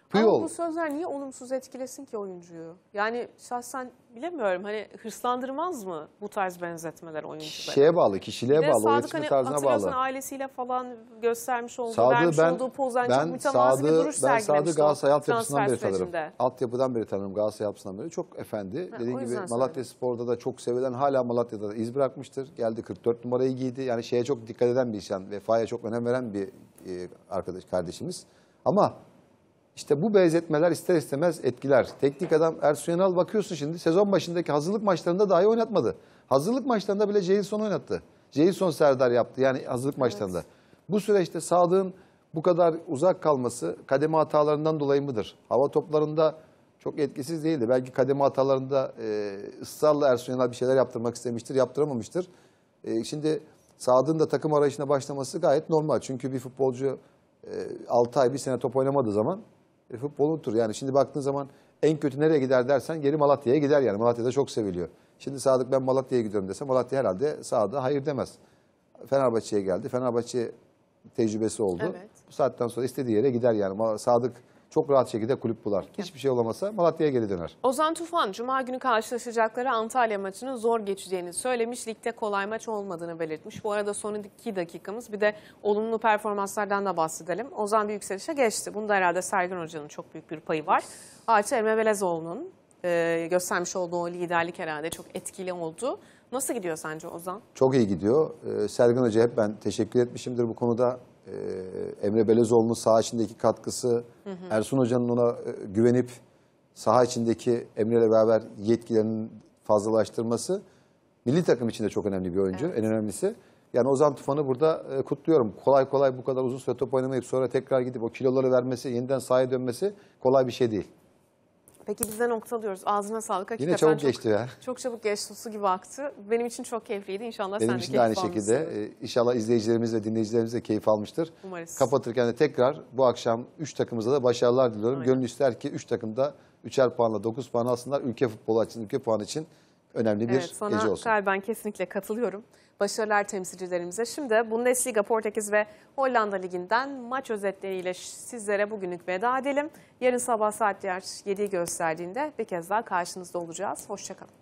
Puyol. Ama bu sözler niye olumsuz etkilesin ki oyuncuyu? Yani şahsen bilemiyorum hani hırslandırmaz mı bu tarz benzetmeler oyuncuları? Kişiye bağlı, kişiliğe bağlı, Sadık hani, tarzına bağlı. ailesiyle falan göstermiş olduğu, Sadık, vermiş ben, olduğu pozdan ben, çok mütevazı bir duruş Ben Sadık'ı Galatasaray altyapısından beri tanırım. Altyapıdan beri tanırım Galatasaray altyapısından beri. Çok efendi. Ha, Dediğim gibi Malatya Spor'da da çok sevilen hala Malatya'da da iz bırakmıştır. Geldi 44 numarayı giydi. Yani şeye çok dikkat eden bir insan, vefaya çok önem veren bir e, arkadaş, kardeşimiz. Ama işte bu benzetmeler ister istemez etkiler. Teknik adam Ersun Yanal bakıyorsun şimdi sezon başındaki hazırlık maçlarında dahi oynatmadı. Hazırlık maçlarında bile Jailson oynattı. Jailson Serdar yaptı yani hazırlık evet. maçlarında. Bu süreçte Sadık'ın bu kadar uzak kalması kademe hatalarından dolayı mıdır? Hava toplarında çok etkisiz değildi. Belki kademe hatalarında e, ısrarla Ersun Yanal bir şeyler yaptırmak istemiştir, yaptıramamıştır. E, şimdi Sadık'ın da takım arayışına başlaması gayet normal. Çünkü bir futbolcu e, 6 ay, bir sene top oynamadığı zaman e, futbol unutur. Yani şimdi baktığın zaman en kötü nereye gider dersen geri Malatya'ya gider yani. Malatya'da çok seviliyor. Şimdi Sadık ben Malatya'ya gidiyorum dese Malatya herhalde sağda hayır demez. Fenerbahçe'ye geldi. Fenerbahçe tecrübesi oldu. Evet. Bu saatten sonra istediği yere gider yani. Sadık çok rahat şekilde kulüp bular. Hiçbir şey olamasa Malatya'ya geri döner. Ozan Tufan, Cuma günü karşılaşacakları Antalya maçının zor geçeceğini söylemiş. Ligde kolay maç olmadığını belirtmiş. Bu arada son iki dakikamız. Bir de olumlu performanslardan da bahsedelim. Ozan bir yükselişe geçti. Bunda herhalde Sergen Hoca'nın çok büyük bir payı var. Ağaç'ı Emre Belezoğlu'nun e, göstermiş olduğu liderlik herhalde çok etkili oldu. Nasıl gidiyor sence Ozan? Çok iyi gidiyor. Ee, Sergen Hoca hep ben teşekkür etmişimdir bu konuda. Ee, Emre Belezoğlu'nun saha içindeki katkısı, hı hı. Ersun Hoca'nın ona e, güvenip saha içindeki Emre ile beraber yetkilerinin fazlalaştırması milli takım için de çok önemli bir oyuncu. Evet. En önemlisi. Yani Ozan Tufan'ı burada e, kutluyorum. Kolay kolay bu kadar uzun süre top oynamayıp sonra tekrar gidip o kiloları vermesi, yeniden sahaya dönmesi kolay bir şey değil. Peki biz de noktalıyoruz. Ağzına sağlık. Hakikaten Yine çabuk çok, geçti ya. Çok çabuk geçti. Su gibi aktı. Benim için çok keyifliydi. İnşallah Benim sen de için de aynı almışsın. şekilde. İnşallah izleyicilerimiz ve dinleyicilerimiz de keyif almıştır. Umarız. Kapatırken de tekrar bu akşam 3 takımıza da başarılar diliyorum. Aynen. Gönül ister ki 3 takımda 3'er puanla 9 puan alsınlar. Ülke futbolu açısından ülke puanı için önemli bir evet, gece olsun. Evet sana kalben kesinlikle katılıyorum başarılar temsilcilerimize. Şimdi Bundesliga, Portekiz ve Hollanda Ligi'nden maç özetleriyle sizlere bugünlük veda edelim. Yarın sabah saatler 7'yi gösterdiğinde bir kez daha karşınızda olacağız. Hoşçakalın.